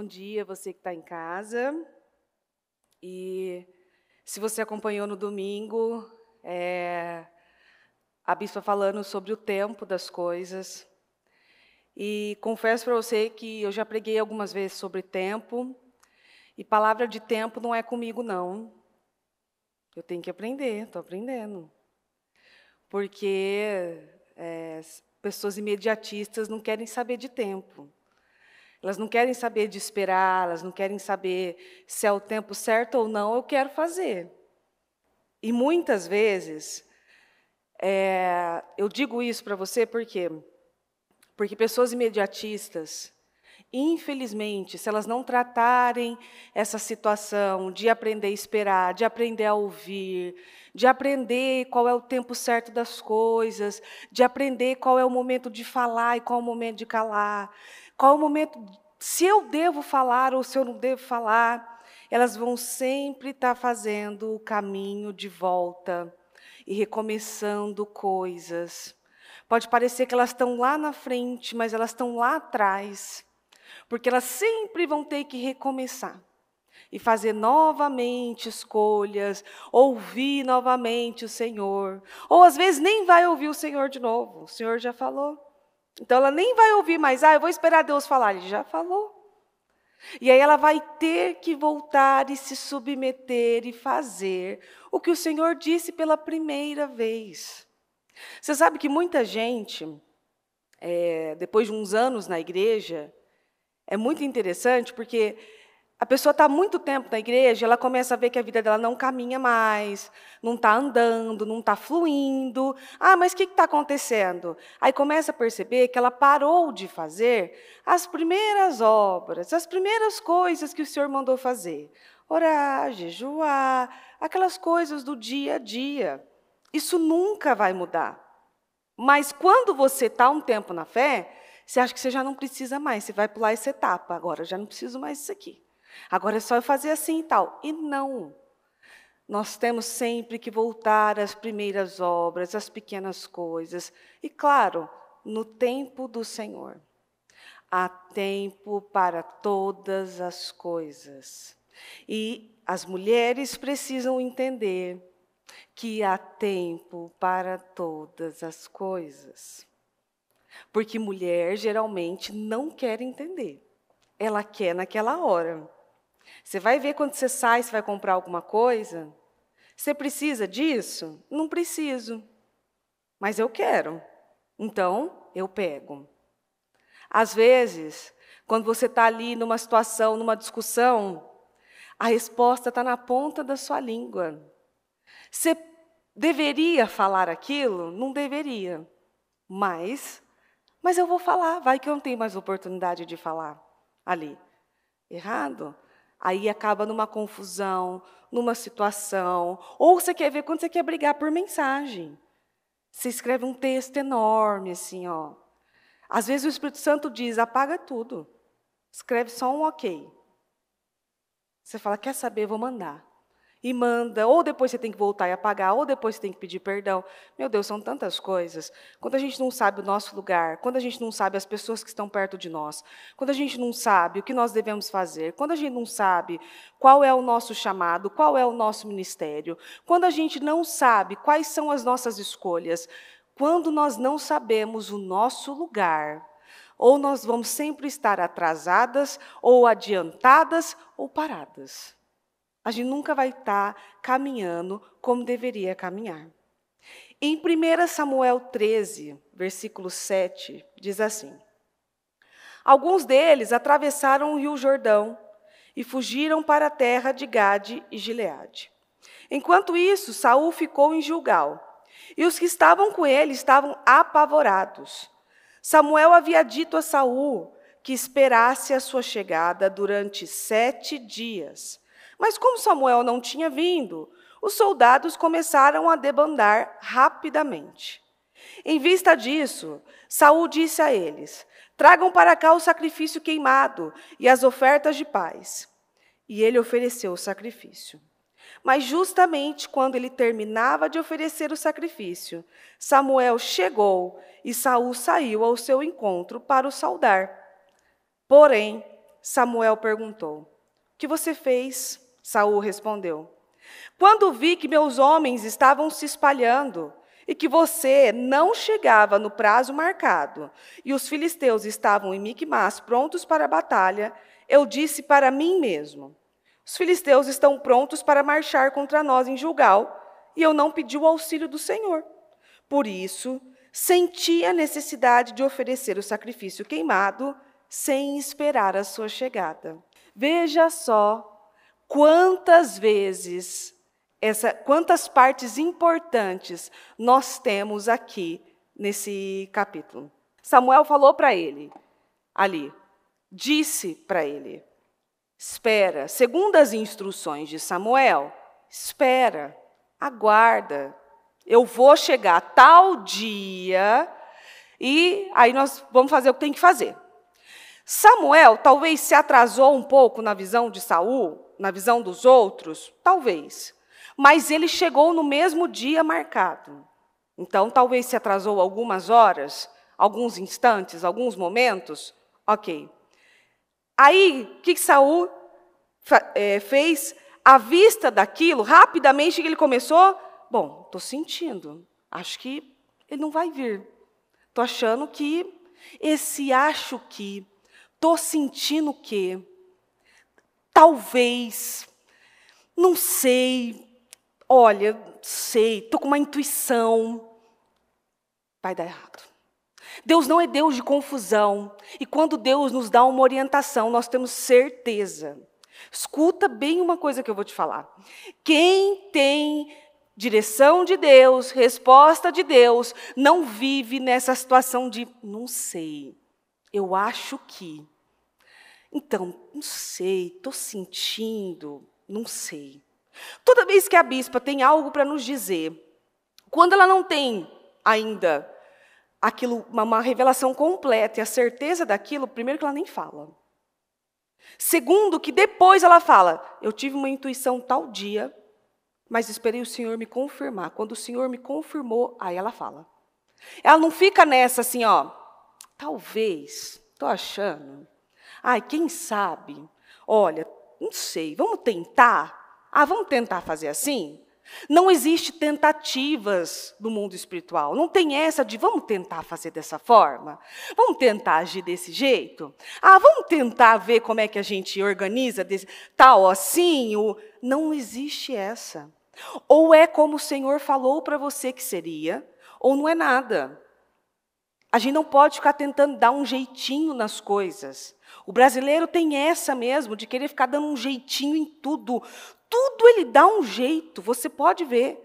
Bom dia, você que está em casa. E se você acompanhou no domingo, é, a bispa falando sobre o tempo das coisas. E confesso para você que eu já preguei algumas vezes sobre tempo, e palavra de tempo não é comigo, não. Eu tenho que aprender, estou aprendendo. Porque é, pessoas imediatistas não querem saber de tempo. Elas não querem saber de esperar, elas não querem saber se é o tempo certo ou não, eu quero fazer. E muitas vezes, é, eu digo isso para você porque, porque pessoas imediatistas, infelizmente, se elas não tratarem essa situação de aprender a esperar, de aprender a ouvir, de aprender qual é o tempo certo das coisas, de aprender qual é o momento de falar e qual é o momento de calar, qual o momento, se eu devo falar ou se eu não devo falar, elas vão sempre estar fazendo o caminho de volta e recomeçando coisas. Pode parecer que elas estão lá na frente, mas elas estão lá atrás, porque elas sempre vão ter que recomeçar e fazer novamente escolhas, ouvir novamente o Senhor. Ou às vezes nem vai ouvir o Senhor de novo, o Senhor já falou. Então ela nem vai ouvir mais, ah, eu vou esperar Deus falar. Ele já falou. E aí ela vai ter que voltar e se submeter e fazer o que o Senhor disse pela primeira vez. Você sabe que muita gente, é, depois de uns anos na igreja, é muito interessante porque a pessoa está muito tempo na igreja, ela começa a ver que a vida dela não caminha mais, não está andando, não está fluindo. Ah, mas o que está acontecendo? Aí começa a perceber que ela parou de fazer as primeiras obras, as primeiras coisas que o Senhor mandou fazer: orar, jejuar, aquelas coisas do dia a dia. Isso nunca vai mudar. Mas quando você está um tempo na fé, você acha que você já não precisa mais, você vai pular essa etapa agora, já não preciso mais disso aqui. Agora é só eu fazer assim e tal. E não. Nós temos sempre que voltar às primeiras obras, às pequenas coisas. E, claro, no tempo do Senhor. Há tempo para todas as coisas. E as mulheres precisam entender que há tempo para todas as coisas. Porque mulher geralmente não quer entender. Ela quer naquela hora. Você vai ver quando você sai, se vai comprar alguma coisa. Você precisa disso? Não preciso. Mas eu quero. Então, eu pego. Às vezes, quando você está ali numa situação, numa discussão, a resposta está na ponta da sua língua. Você deveria falar aquilo? Não deveria. Mas, mas eu vou falar, vai que eu não tenho mais oportunidade de falar ali. Errado? Aí acaba numa confusão, numa situação. Ou você quer ver quando você quer brigar por mensagem. Você escreve um texto enorme, assim, ó. Às vezes o Espírito Santo diz: apaga tudo. Escreve só um ok. Você fala: quer saber, vou mandar e manda, ou depois você tem que voltar e apagar, ou depois você tem que pedir perdão. Meu Deus, são tantas coisas. Quando a gente não sabe o nosso lugar, quando a gente não sabe as pessoas que estão perto de nós, quando a gente não sabe o que nós devemos fazer, quando a gente não sabe qual é o nosso chamado, qual é o nosso ministério, quando a gente não sabe quais são as nossas escolhas, quando nós não sabemos o nosso lugar, ou nós vamos sempre estar atrasadas, ou adiantadas, ou paradas. A gente nunca vai estar tá caminhando como deveria caminhar. Em 1 Samuel 13, versículo 7, diz assim: Alguns deles atravessaram o rio Jordão e fugiram para a terra de Gade e Gileade. Enquanto isso, Saul ficou em Gilgal, e os que estavam com ele estavam apavorados. Samuel havia dito a Saul que esperasse a sua chegada durante sete dias, mas como Samuel não tinha vindo, os soldados começaram a debandar rapidamente. Em vista disso, Saul disse a eles: Tragam para cá o sacrifício queimado e as ofertas de paz. E ele ofereceu o sacrifício. Mas justamente quando ele terminava de oferecer o sacrifício, Samuel chegou e Saul saiu ao seu encontro para o saudar. Porém, Samuel perguntou: O que você fez? Saul respondeu: Quando vi que meus homens estavam se espalhando e que você não chegava no prazo marcado, e os filisteus estavam em Micmas prontos para a batalha, eu disse para mim mesmo: Os filisteus estão prontos para marchar contra nós em Gilgal, e eu não pedi o auxílio do Senhor. Por isso, senti a necessidade de oferecer o sacrifício queimado sem esperar a sua chegada. Veja só quantas vezes, essa, quantas partes importantes nós temos aqui nesse capítulo. Samuel falou para ele, ali, disse para ele: espera, segundo as instruções de Samuel, espera, aguarda, eu vou chegar tal dia e aí nós vamos fazer o que tem que fazer. Samuel talvez se atrasou um pouco na visão de Saul, na visão dos outros? Talvez. Mas ele chegou no mesmo dia marcado. Então, talvez se atrasou algumas horas, alguns instantes, alguns momentos. Ok. Aí, o que Saul é, fez? À vista daquilo, rapidamente ele começou. Bom, estou sentindo. Acho que ele não vai vir. Estou achando que esse acho que, estou sentindo que, Talvez, não sei, olha, sei, estou com uma intuição. Vai dar errado. Deus não é Deus de confusão. E quando Deus nos dá uma orientação, nós temos certeza. Escuta bem uma coisa que eu vou te falar. Quem tem direção de Deus, resposta de Deus, não vive nessa situação de não sei, eu acho que. Então, não sei, estou sentindo, não sei. Toda vez que a bispa tem algo para nos dizer, quando ela não tem ainda aquilo, uma, uma, revelação completa e a certeza daquilo, primeiro que ela nem fala. Segundo, que depois ela fala, eu tive uma intuição tal dia, mas esperei o Senhor me confirmar. Quando o Senhor me confirmou, aí ela fala. Ela não fica nessa assim, ó, talvez, estou achando. Ai, quem sabe? Olha, não sei, vamos tentar? Ah, vamos tentar fazer assim? Não existe tentativas no mundo espiritual. Não tem essa de vamos tentar fazer dessa forma, vamos tentar agir desse jeito. Ah, vamos tentar ver como é que a gente organiza desse, tal assim. O Não existe essa. Ou é como o Senhor falou para você que seria, ou não é nada. A gente não pode ficar tentando dar um jeitinho nas coisas. O brasileiro tem essa mesmo, de querer ficar dando um jeitinho em tudo. Tudo ele dá um jeito, você pode ver.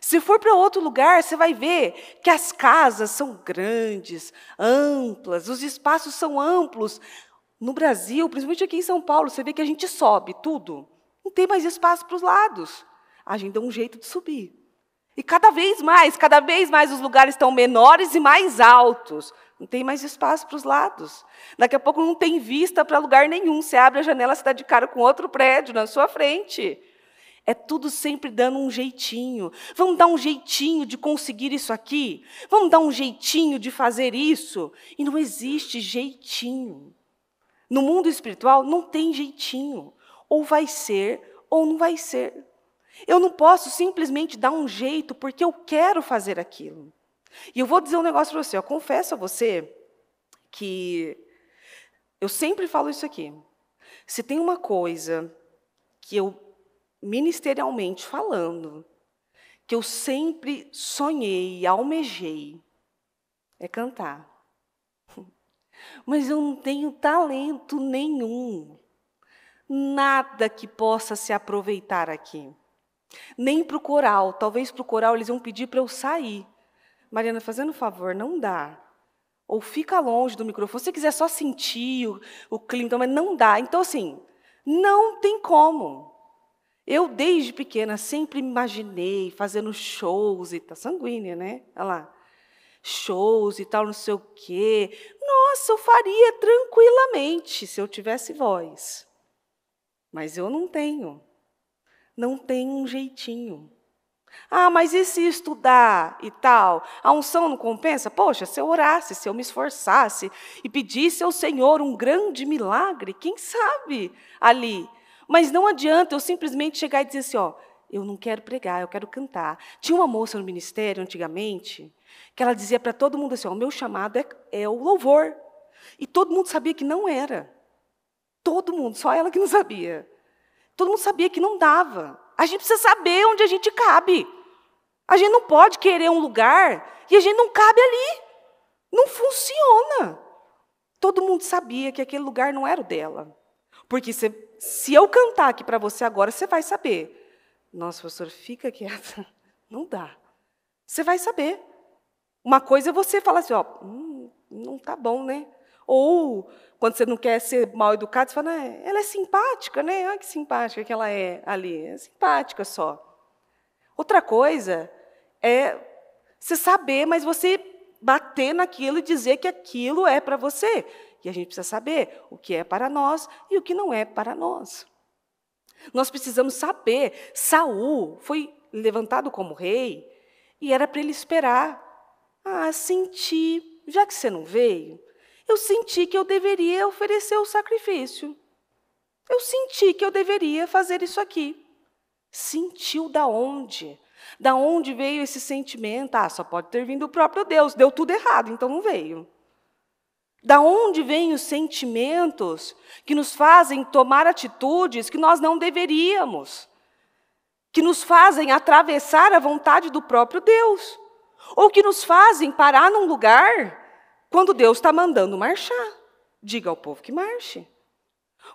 Se for para outro lugar, você vai ver que as casas são grandes, amplas, os espaços são amplos. No Brasil, principalmente aqui em São Paulo, você vê que a gente sobe tudo. Não tem mais espaço para os lados. A gente dá um jeito de subir. E cada vez mais, cada vez mais os lugares estão menores e mais altos. Não tem mais espaço para os lados. Daqui a pouco não tem vista para lugar nenhum. Você abre a janela, você está de cara com outro prédio na sua frente. É tudo sempre dando um jeitinho. Vamos dar um jeitinho de conseguir isso aqui? Vamos dar um jeitinho de fazer isso? E não existe jeitinho. No mundo espiritual não tem jeitinho. Ou vai ser ou não vai ser. Eu não posso simplesmente dar um jeito porque eu quero fazer aquilo. E eu vou dizer um negócio para você, eu confesso a você que eu sempre falo isso aqui. Se tem uma coisa que eu ministerialmente falando, que eu sempre sonhei e almejei, é cantar. Mas eu não tenho talento nenhum, nada que possa se aproveitar aqui. Nem para o coral. Talvez para o coral eles iam pedir para eu sair. Mariana, fazendo um favor, não dá. Ou fica longe do microfone. Se você quiser só sentir o, o clima, então, mas não dá. Então, assim, não tem como. Eu, desde pequena, sempre me imaginei fazendo shows e tal. Tá sanguínea, né? Olha lá. Shows e tal, não sei o quê. Nossa, eu faria tranquilamente se eu tivesse voz. Mas eu não tenho não tem um jeitinho. Ah, mas e se estudar e tal? A unção não compensa? Poxa, se eu orasse, se eu me esforçasse e pedisse ao Senhor um grande milagre, quem sabe ali. Mas não adianta eu simplesmente chegar e dizer assim, ó, eu não quero pregar, eu quero cantar. Tinha uma moça no ministério antigamente que ela dizia para todo mundo assim, ó, o meu chamado é, é o louvor. E todo mundo sabia que não era. Todo mundo, só ela que não sabia. Todo mundo sabia que não dava. A gente precisa saber onde a gente cabe. A gente não pode querer um lugar e a gente não cabe ali. Não funciona. Todo mundo sabia que aquele lugar não era o dela. Porque se, se eu cantar aqui para você agora, você vai saber. Nossa, professor, fica quieta. Não dá. Você vai saber. Uma coisa é você falar assim, ó, hum, não tá bom, né? Ou, quando você não quer ser mal educado, você fala, ela é simpática, né? Olha que simpática que ela é ali. É simpática só. Outra coisa é você saber, mas você bater naquilo e dizer que aquilo é para você. E a gente precisa saber o que é para nós e o que não é para nós. Nós precisamos saber. Saul foi levantado como rei e era para ele esperar. Ah, senti. Já que você não veio, eu senti que eu deveria oferecer o sacrifício. Eu senti que eu deveria fazer isso aqui. Sentiu da onde? Da onde veio esse sentimento? Ah, só pode ter vindo do próprio Deus. Deu tudo errado, então não veio. Da onde vêm os sentimentos que nos fazem tomar atitudes que nós não deveríamos? Que nos fazem atravessar a vontade do próprio Deus? Ou que nos fazem parar num lugar quando Deus está mandando marchar, diga ao povo que marche.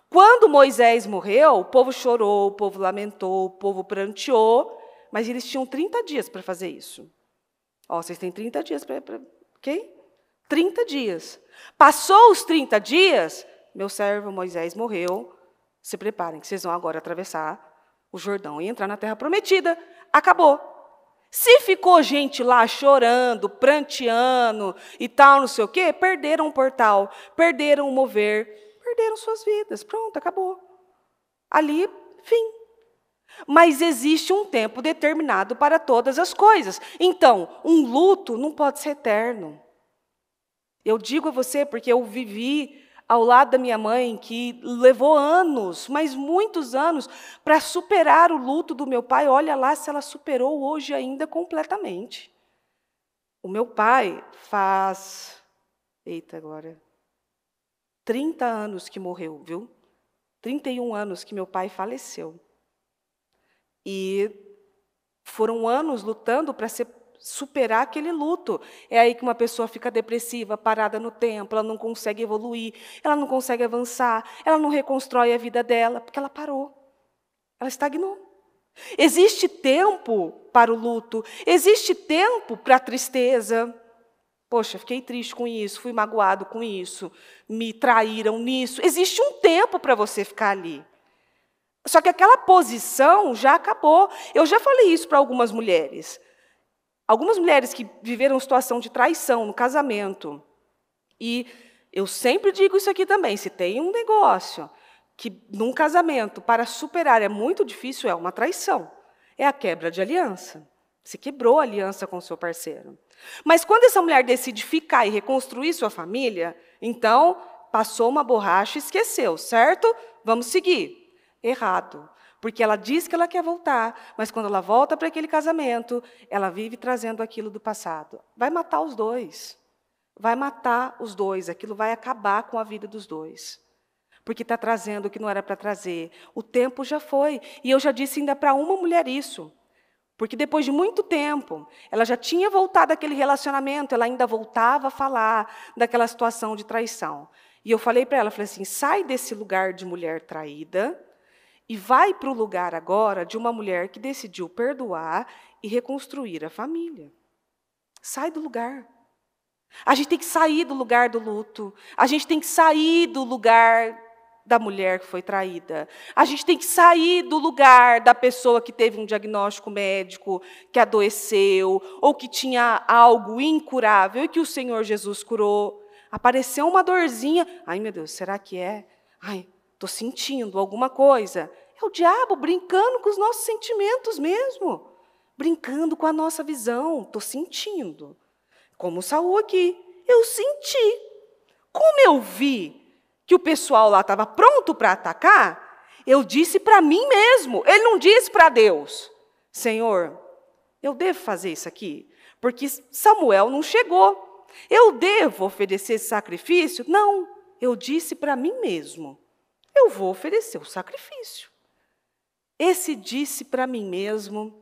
Quando Moisés morreu, o povo chorou, o povo lamentou, o povo pranteou, mas eles tinham 30 dias para fazer isso. Ó, vocês têm 30 dias para. Ok? 30 dias. Passou os 30 dias, meu servo Moisés morreu. Se preparem, que vocês vão agora atravessar o Jordão e entrar na terra prometida. Acabou. Se ficou gente lá chorando, pranteando e tal, não sei o quê, perderam o portal, perderam o mover, perderam suas vidas. Pronto, acabou. Ali, fim. Mas existe um tempo determinado para todas as coisas. Então, um luto não pode ser eterno. Eu digo a você porque eu vivi ao lado da minha mãe, que levou anos, mas muitos anos, para superar o luto do meu pai, olha lá se ela superou hoje ainda completamente. O meu pai faz. Eita, agora. 30 anos que morreu, viu? 31 anos que meu pai faleceu. E foram anos lutando para ser superar aquele luto. É aí que uma pessoa fica depressiva, parada no tempo, ela não consegue evoluir, ela não consegue avançar, ela não reconstrói a vida dela, porque ela parou. Ela estagnou. Existe tempo para o luto, existe tempo para a tristeza. Poxa, fiquei triste com isso, fui magoado com isso, me traíram nisso. Existe um tempo para você ficar ali. Só que aquela posição já acabou. Eu já falei isso para algumas mulheres. Algumas mulheres que viveram situação de traição no casamento, e eu sempre digo isso aqui também: se tem um negócio que num casamento para superar é muito difícil, é uma traição, é a quebra de aliança. Você quebrou a aliança com o seu parceiro. Mas quando essa mulher decide ficar e reconstruir sua família, então passou uma borracha e esqueceu, certo? Vamos seguir. Errado. Porque ela diz que ela quer voltar, mas quando ela volta para aquele casamento, ela vive trazendo aquilo do passado. Vai matar os dois. Vai matar os dois. Aquilo vai acabar com a vida dos dois. Porque está trazendo o que não era para trazer. O tempo já foi. E eu já disse ainda para uma mulher isso. Porque depois de muito tempo, ela já tinha voltado àquele relacionamento, ela ainda voltava a falar daquela situação de traição. E eu falei para ela, falei assim: sai desse lugar de mulher traída e vai para o lugar agora de uma mulher que decidiu perdoar e reconstruir a família. Sai do lugar. A gente tem que sair do lugar do luto. A gente tem que sair do lugar da mulher que foi traída. A gente tem que sair do lugar da pessoa que teve um diagnóstico médico, que adoeceu, ou que tinha algo incurável e que o Senhor Jesus curou. Apareceu uma dorzinha. Ai, meu Deus, será que é? Ai, estou sentindo alguma coisa. É o diabo brincando com os nossos sentimentos mesmo, brincando com a nossa visão. Estou sentindo. Como Saul aqui. Eu senti. Como eu vi que o pessoal lá estava pronto para atacar, eu disse para mim mesmo. Ele não disse para Deus: Senhor, eu devo fazer isso aqui? Porque Samuel não chegou. Eu devo oferecer esse sacrifício? Não, eu disse para mim mesmo: eu vou oferecer o sacrifício. Esse disse para mim mesmo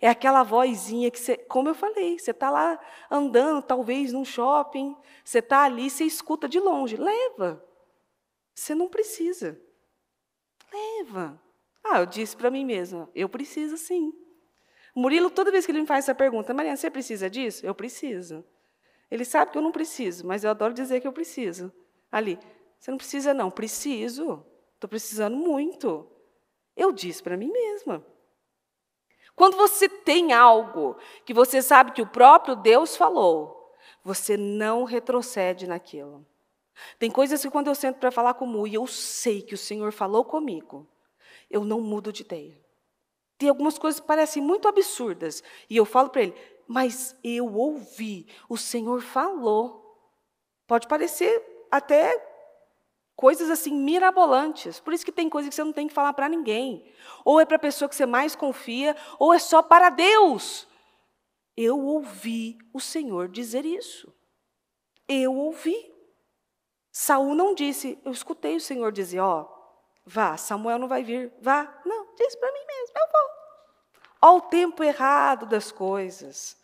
é aquela vozinha que, você, como eu falei, você está lá andando, talvez num shopping, você está ali, você escuta de longe. Leva. Você não precisa. Leva. Ah, eu disse para mim mesma, eu preciso sim. Murilo, toda vez que ele me faz essa pergunta, Mariana, você precisa disso? Eu preciso. Ele sabe que eu não preciso, mas eu adoro dizer que eu preciso. Ali, você não precisa não, preciso. Estou precisando muito. Eu disse para mim mesma. Quando você tem algo que você sabe que o próprio Deus falou, você não retrocede naquilo. Tem coisas que quando eu sento para falar com o Mu e eu sei que o Senhor falou comigo, eu não mudo de ideia. Tem algumas coisas que parecem muito absurdas e eu falo para ele, mas eu ouvi, o Senhor falou. Pode parecer até Coisas assim mirabolantes. Por isso que tem coisas que você não tem que falar para ninguém. Ou é para a pessoa que você mais confia, ou é só para Deus. Eu ouvi o Senhor dizer isso. Eu ouvi. Saul não disse, eu escutei o Senhor dizer, ó, vá, Samuel não vai vir, vá. Não, disse para mim mesmo, eu vou. Ó o tempo errado das coisas.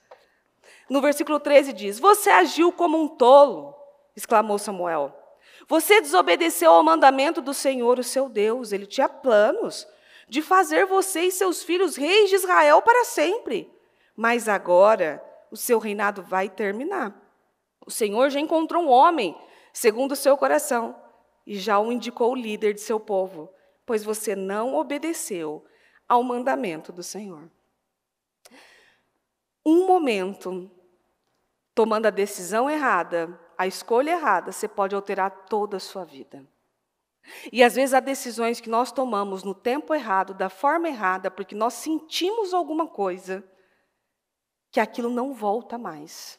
No versículo 13 diz: Você agiu como um tolo, exclamou Samuel. Você desobedeceu ao mandamento do Senhor, o seu Deus. Ele tinha planos de fazer você e seus filhos reis de Israel para sempre. Mas agora o seu reinado vai terminar. O Senhor já encontrou um homem segundo o seu coração e já o indicou o líder de seu povo, pois você não obedeceu ao mandamento do Senhor. Um momento tomando a decisão errada a escolha errada, você pode alterar toda a sua vida. E às vezes há decisões que nós tomamos no tempo errado, da forma errada, porque nós sentimos alguma coisa, que aquilo não volta mais.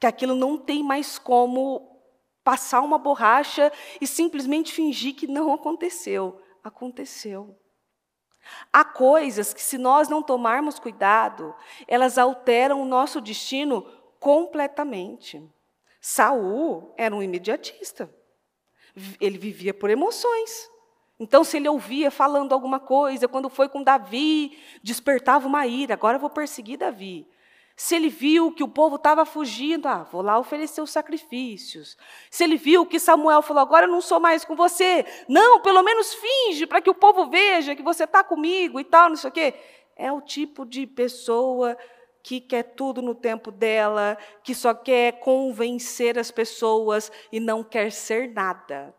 Que aquilo não tem mais como passar uma borracha e simplesmente fingir que não aconteceu. Aconteceu. Há coisas que, se nós não tomarmos cuidado, elas alteram o nosso destino completamente. Saul era um imediatista. Ele vivia por emoções. Então, se ele ouvia falando alguma coisa, quando foi com Davi, despertava uma ira, agora vou perseguir Davi. Se ele viu que o povo estava fugindo, ah, vou lá oferecer os sacrifícios. Se ele viu que Samuel falou, agora eu não sou mais com você, não, pelo menos finge para que o povo veja que você está comigo e tal, não sei o quê. É o tipo de pessoa que quer tudo no tempo dela, que só quer convencer as pessoas e não quer ser nada.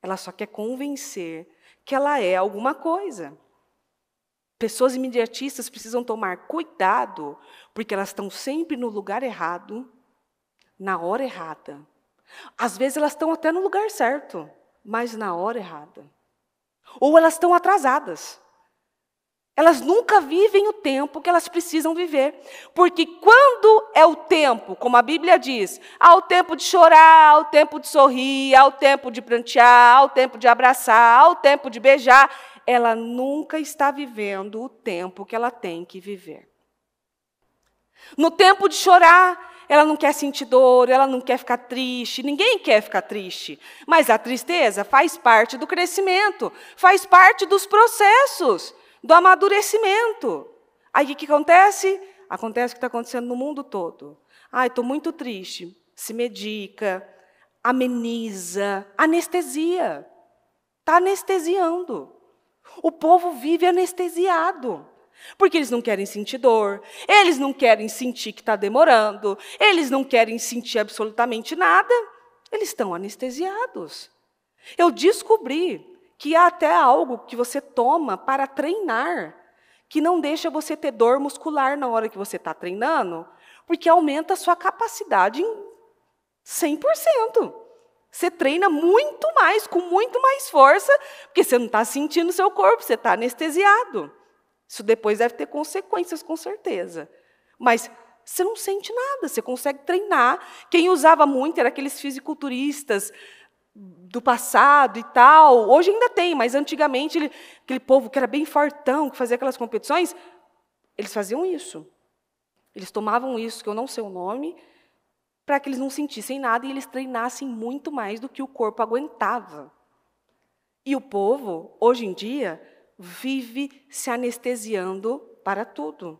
Ela só quer convencer que ela é alguma coisa. Pessoas imediatistas precisam tomar cuidado, porque elas estão sempre no lugar errado, na hora errada. Às vezes elas estão até no lugar certo, mas na hora errada. Ou elas estão atrasadas. Elas nunca vivem o tempo que elas precisam viver. Porque quando é o tempo, como a Bíblia diz, há o tempo de chorar, há o tempo de sorrir, há o tempo de prantear, há o tempo de abraçar, há o tempo de beijar, ela nunca está vivendo o tempo que ela tem que viver. No tempo de chorar, ela não quer sentir dor, ela não quer ficar triste, ninguém quer ficar triste. Mas a tristeza faz parte do crescimento, faz parte dos processos do amadurecimento. Aí o que acontece? Acontece o que está acontecendo no mundo todo. Ai, estou muito triste. Se medica, ameniza, anestesia. Está anestesiando. O povo vive anestesiado. Porque eles não querem sentir dor, eles não querem sentir que está demorando, eles não querem sentir absolutamente nada. Eles estão anestesiados. Eu descobri que há até algo que você toma para treinar, que não deixa você ter dor muscular na hora que você está treinando, porque aumenta a sua capacidade em 100%. Você treina muito mais, com muito mais força, porque você não está sentindo o seu corpo, você está anestesiado. Isso depois deve ter consequências, com certeza. Mas você não sente nada, você consegue treinar. Quem usava muito era aqueles fisiculturistas do passado e tal. Hoje ainda tem, mas antigamente ele, aquele povo que era bem fortão, que fazia aquelas competições, eles faziam isso. Eles tomavam isso, que eu não sei o nome, para que eles não sentissem nada e eles treinassem muito mais do que o corpo aguentava. E o povo, hoje em dia, vive se anestesiando para tudo.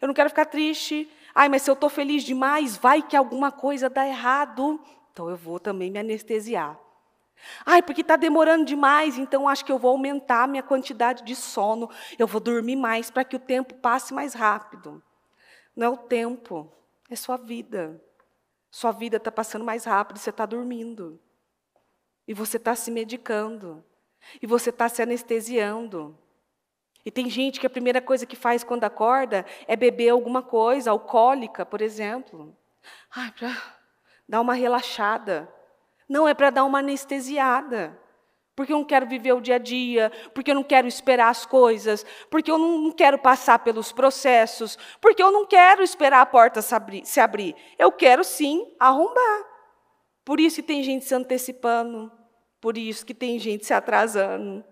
Eu não quero ficar triste. Ai, mas se eu estou feliz demais, vai que alguma coisa dá errado. Então eu vou também me anestesiar. Ai, porque está demorando demais, então acho que eu vou aumentar a minha quantidade de sono, eu vou dormir mais para que o tempo passe mais rápido. Não é o tempo, é sua vida. Sua vida está passando mais rápido, você está dormindo. E você está se medicando. E você está se anestesiando. E tem gente que a primeira coisa que faz quando acorda é beber alguma coisa, alcoólica, por exemplo. Ai, para dar uma relaxada. Não é para dar uma anestesiada. Porque eu não quero viver o dia a dia, porque eu não quero esperar as coisas, porque eu não quero passar pelos processos, porque eu não quero esperar a porta se abrir. Eu quero sim arrombar. Por isso que tem gente se antecipando, por isso que tem gente se atrasando,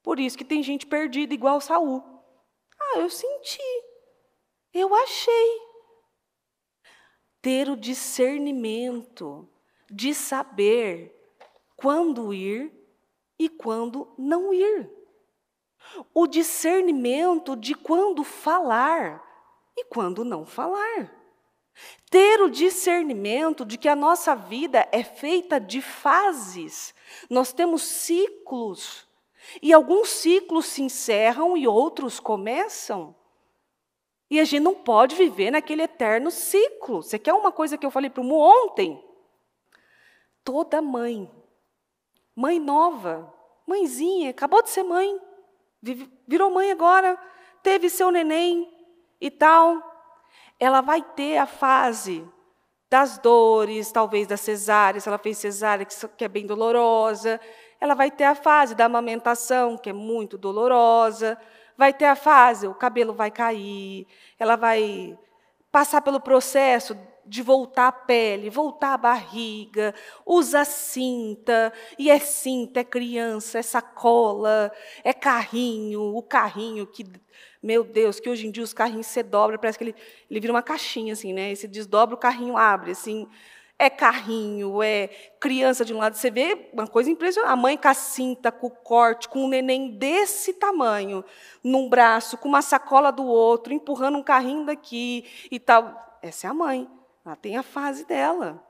por isso que tem gente perdida igual Saul. Ah, eu senti. Eu achei ter o discernimento de saber quando ir e quando não ir. O discernimento de quando falar e quando não falar. Ter o discernimento de que a nossa vida é feita de fases, nós temos ciclos, e alguns ciclos se encerram e outros começam. E a gente não pode viver naquele eterno ciclo. Você quer uma coisa que eu falei para o ontem? Toda mãe, mãe nova, mãezinha, acabou de ser mãe, virou mãe agora, teve seu neném e tal. Ela vai ter a fase das dores, talvez da cesárea, se ela fez cesárea, que é bem dolorosa. Ela vai ter a fase da amamentação, que é muito dolorosa vai ter a fase, o cabelo vai cair, ela vai passar pelo processo de voltar a pele, voltar a barriga, usa cinta, e é cinta, é criança, é sacola, é carrinho, o carrinho que, meu Deus, que hoje em dia os carrinhos se dobram, parece que ele, ele vira uma caixinha, assim, né? E se desdobra, o carrinho abre, assim é carrinho, é criança de um lado. Você vê uma coisa impressionante. A mãe com a cinta, com o corte, com um neném desse tamanho, num braço, com uma sacola do outro, empurrando um carrinho daqui e tal. Essa é a mãe. Ela tem a fase dela.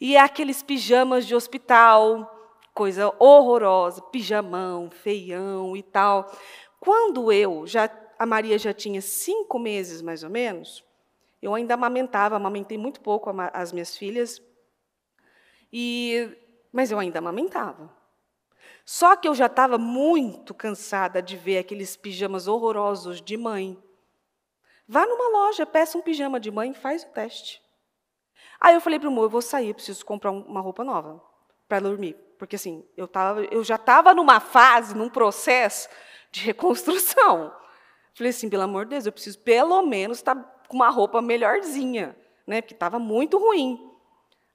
E é aqueles pijamas de hospital, coisa horrorosa, pijamão, feião e tal. Quando eu já a Maria já tinha cinco meses mais ou menos, eu ainda amamentava, amamentei muito pouco as minhas filhas, e, mas eu ainda amamentava. Só que eu já estava muito cansada de ver aqueles pijamas horrorosos de mãe. Vá numa loja, peça um pijama de mãe, faz o teste. Aí eu falei para o Mo, eu vou sair, preciso comprar uma roupa nova para dormir. Porque assim, eu, tava, eu já estava numa fase, num processo de reconstrução. Falei assim, pelo amor de Deus, eu preciso pelo menos estar tá com uma roupa melhorzinha, né? Porque estava muito ruim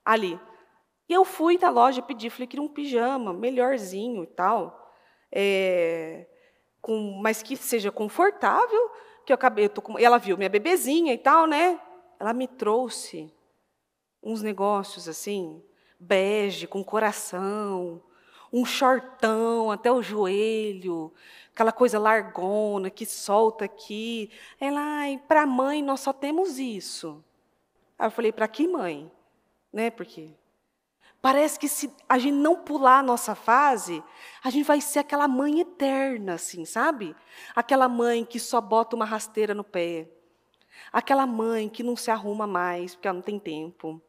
ali. E eu fui na loja pedir, falei, queria um pijama melhorzinho e tal, é, com, mas que seja confortável, que eu acabei, eu tô com, ela viu minha bebezinha e tal, né? Ela me trouxe uns negócios assim, bege, com coração, um shortão até o joelho, aquela coisa largona que solta aqui. Ela, ai, para mãe nós só temos isso. Aí eu falei, para que mãe? Né? Porque parece que se a gente não pular a nossa fase, a gente vai ser aquela mãe eterna, assim, sabe? Aquela mãe que só bota uma rasteira no pé. Aquela mãe que não se arruma mais, porque ela não tem tempo.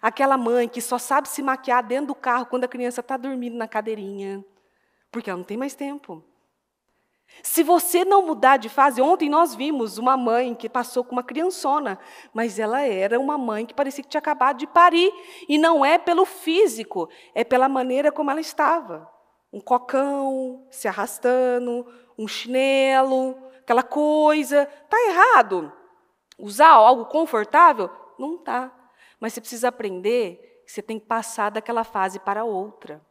Aquela mãe que só sabe se maquiar dentro do carro quando a criança está dormindo na cadeirinha, porque ela não tem mais tempo. Se você não mudar de fase, ontem nós vimos uma mãe que passou com uma criançona, mas ela era uma mãe que parecia que tinha acabado de parir, e não é pelo físico, é pela maneira como ela estava. Um cocão, se arrastando, um chinelo, aquela coisa. Tá errado. Usar algo confortável? Não tá. Mas você precisa aprender que você tem que passar daquela fase para outra.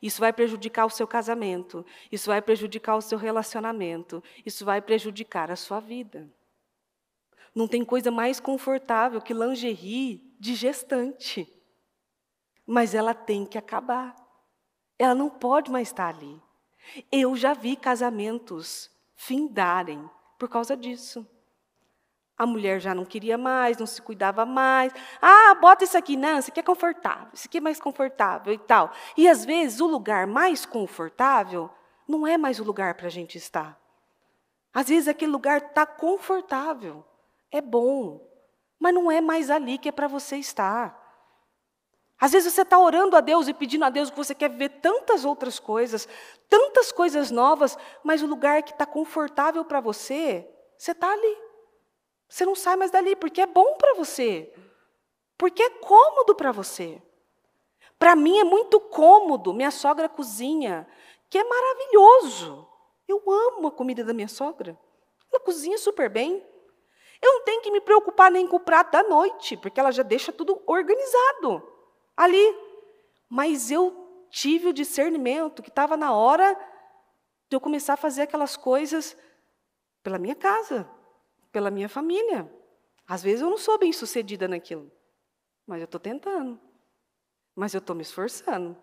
Isso vai prejudicar o seu casamento, isso vai prejudicar o seu relacionamento, isso vai prejudicar a sua vida. Não tem coisa mais confortável que lingerie de gestante. Mas ela tem que acabar. Ela não pode mais estar ali. Eu já vi casamentos findarem por causa disso. A mulher já não queria mais, não se cuidava mais. Ah, bota isso aqui, não, isso aqui é confortável, isso aqui é mais confortável e tal. E às vezes o lugar mais confortável não é mais o lugar para a gente estar. Às vezes aquele lugar está confortável, é bom, mas não é mais ali que é para você estar. Às vezes você está orando a Deus e pedindo a Deus que você quer ver tantas outras coisas, tantas coisas novas, mas o lugar que está confortável para você, você está ali. Você não sai mais dali porque é bom para você. Porque é cômodo para você. Para mim é muito cômodo. Minha sogra cozinha, que é maravilhoso. Eu amo a comida da minha sogra. Ela cozinha super bem. Eu não tenho que me preocupar nem com o prato da noite, porque ela já deixa tudo organizado ali. Mas eu tive o discernimento que estava na hora de eu começar a fazer aquelas coisas pela minha casa, pela minha família. Às vezes eu não sou bem sucedida naquilo, mas eu estou tentando, mas eu estou me esforçando.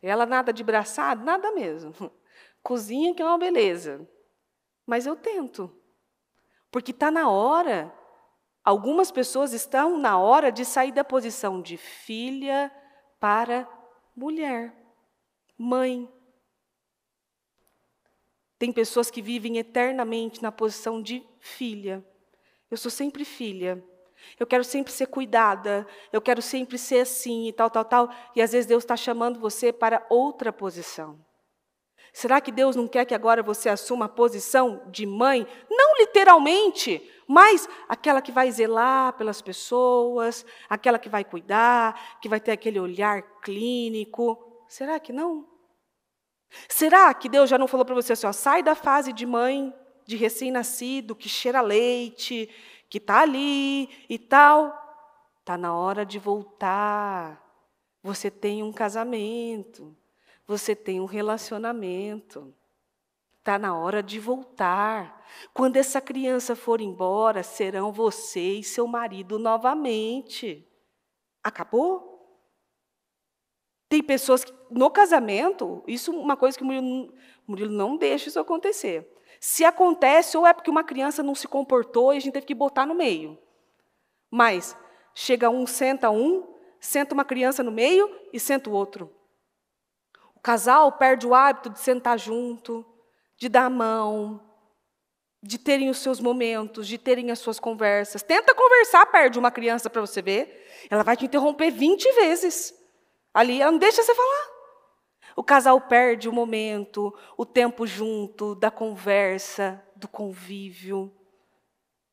Ela nada de braçado, nada mesmo. Cozinha que é uma beleza, mas eu tento, porque está na hora. Algumas pessoas estão na hora de sair da posição de filha para mulher, mãe. Tem pessoas que vivem eternamente na posição de filha. Eu sou sempre filha. Eu quero sempre ser cuidada, eu quero sempre ser assim e tal, tal, tal. E às vezes Deus está chamando você para outra posição. Será que Deus não quer que agora você assuma a posição de mãe? Não literalmente, mas aquela que vai zelar pelas pessoas, aquela que vai cuidar, que vai ter aquele olhar clínico. Será que não? Será que Deus já não falou para você assim, ó, sai da fase de mãe de recém-nascido que cheira leite, que está ali e tal. Está na hora de voltar. Você tem um casamento, você tem um relacionamento. Está na hora de voltar. Quando essa criança for embora, serão você e seu marido novamente. Acabou? Tem pessoas que, no casamento, isso é uma coisa que o Murilo, Murilo não deixa isso acontecer. Se acontece, ou é porque uma criança não se comportou e a gente teve que botar no meio. Mas chega um, senta um, senta uma criança no meio e senta o outro. O casal perde o hábito de sentar junto, de dar a mão, de terem os seus momentos, de terem as suas conversas. Tenta conversar perto de uma criança para você ver, ela vai te interromper 20 vezes. Ali, ela não deixa você falar. O casal perde o momento, o tempo junto, da conversa, do convívio.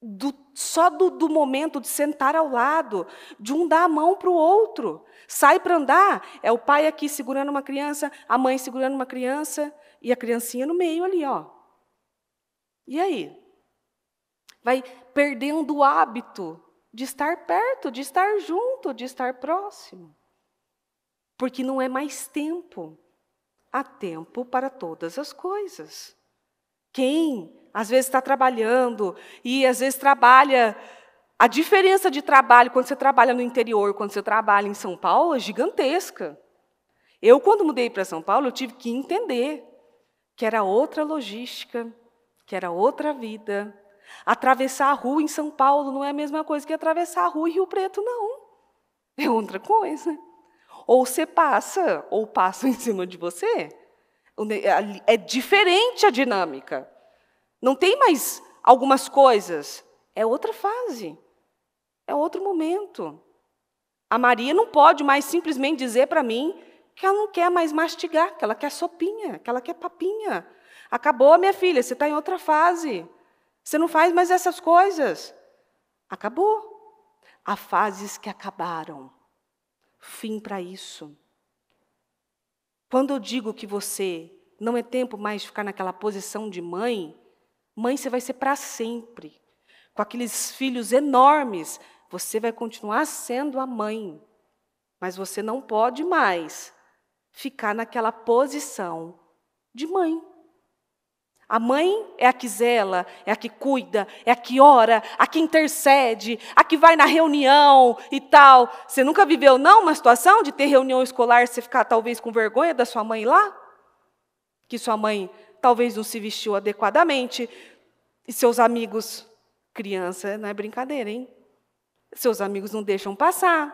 Do, só do, do, momento de sentar ao lado, de um dar a mão para o outro. Sai para andar, é o pai aqui segurando uma criança, a mãe segurando uma criança e a criancinha no meio ali, ó. E aí? Vai perdendo o hábito de estar perto, de estar junto, de estar próximo. Porque não é mais tempo há tempo para todas as coisas. Quem às vezes está trabalhando e às vezes trabalha. A diferença de trabalho quando você trabalha no interior, quando você trabalha em São Paulo, é gigantesca. Eu, quando mudei para São Paulo, eu tive que entender que era outra logística, que era outra vida. Atravessar a rua em São Paulo não é a mesma coisa que atravessar a rua em Rio Preto, não. É outra coisa. Ou você passa, ou passa em cima de você. É diferente a dinâmica. Não tem mais algumas coisas. É outra fase. É outro momento. A Maria não pode mais simplesmente dizer para mim que ela não quer mais mastigar, que ela quer sopinha, que ela quer papinha. Acabou, minha filha, você está em outra fase. Você não faz mais essas coisas. Acabou. Há fases que acabaram fim para isso. Quando eu digo que você não é tempo mais de ficar naquela posição de mãe, mãe você vai ser para sempre. Com aqueles filhos enormes, você vai continuar sendo a mãe. Mas você não pode mais ficar naquela posição de mãe. A mãe é a que zela, é a que cuida, é a que ora, a que intercede, a que vai na reunião e tal. Você nunca viveu, não, uma situação de ter reunião escolar, você ficar talvez com vergonha da sua mãe lá? Que sua mãe talvez não se vestiu adequadamente e seus amigos, criança, não é brincadeira, hein? Seus amigos não deixam passar.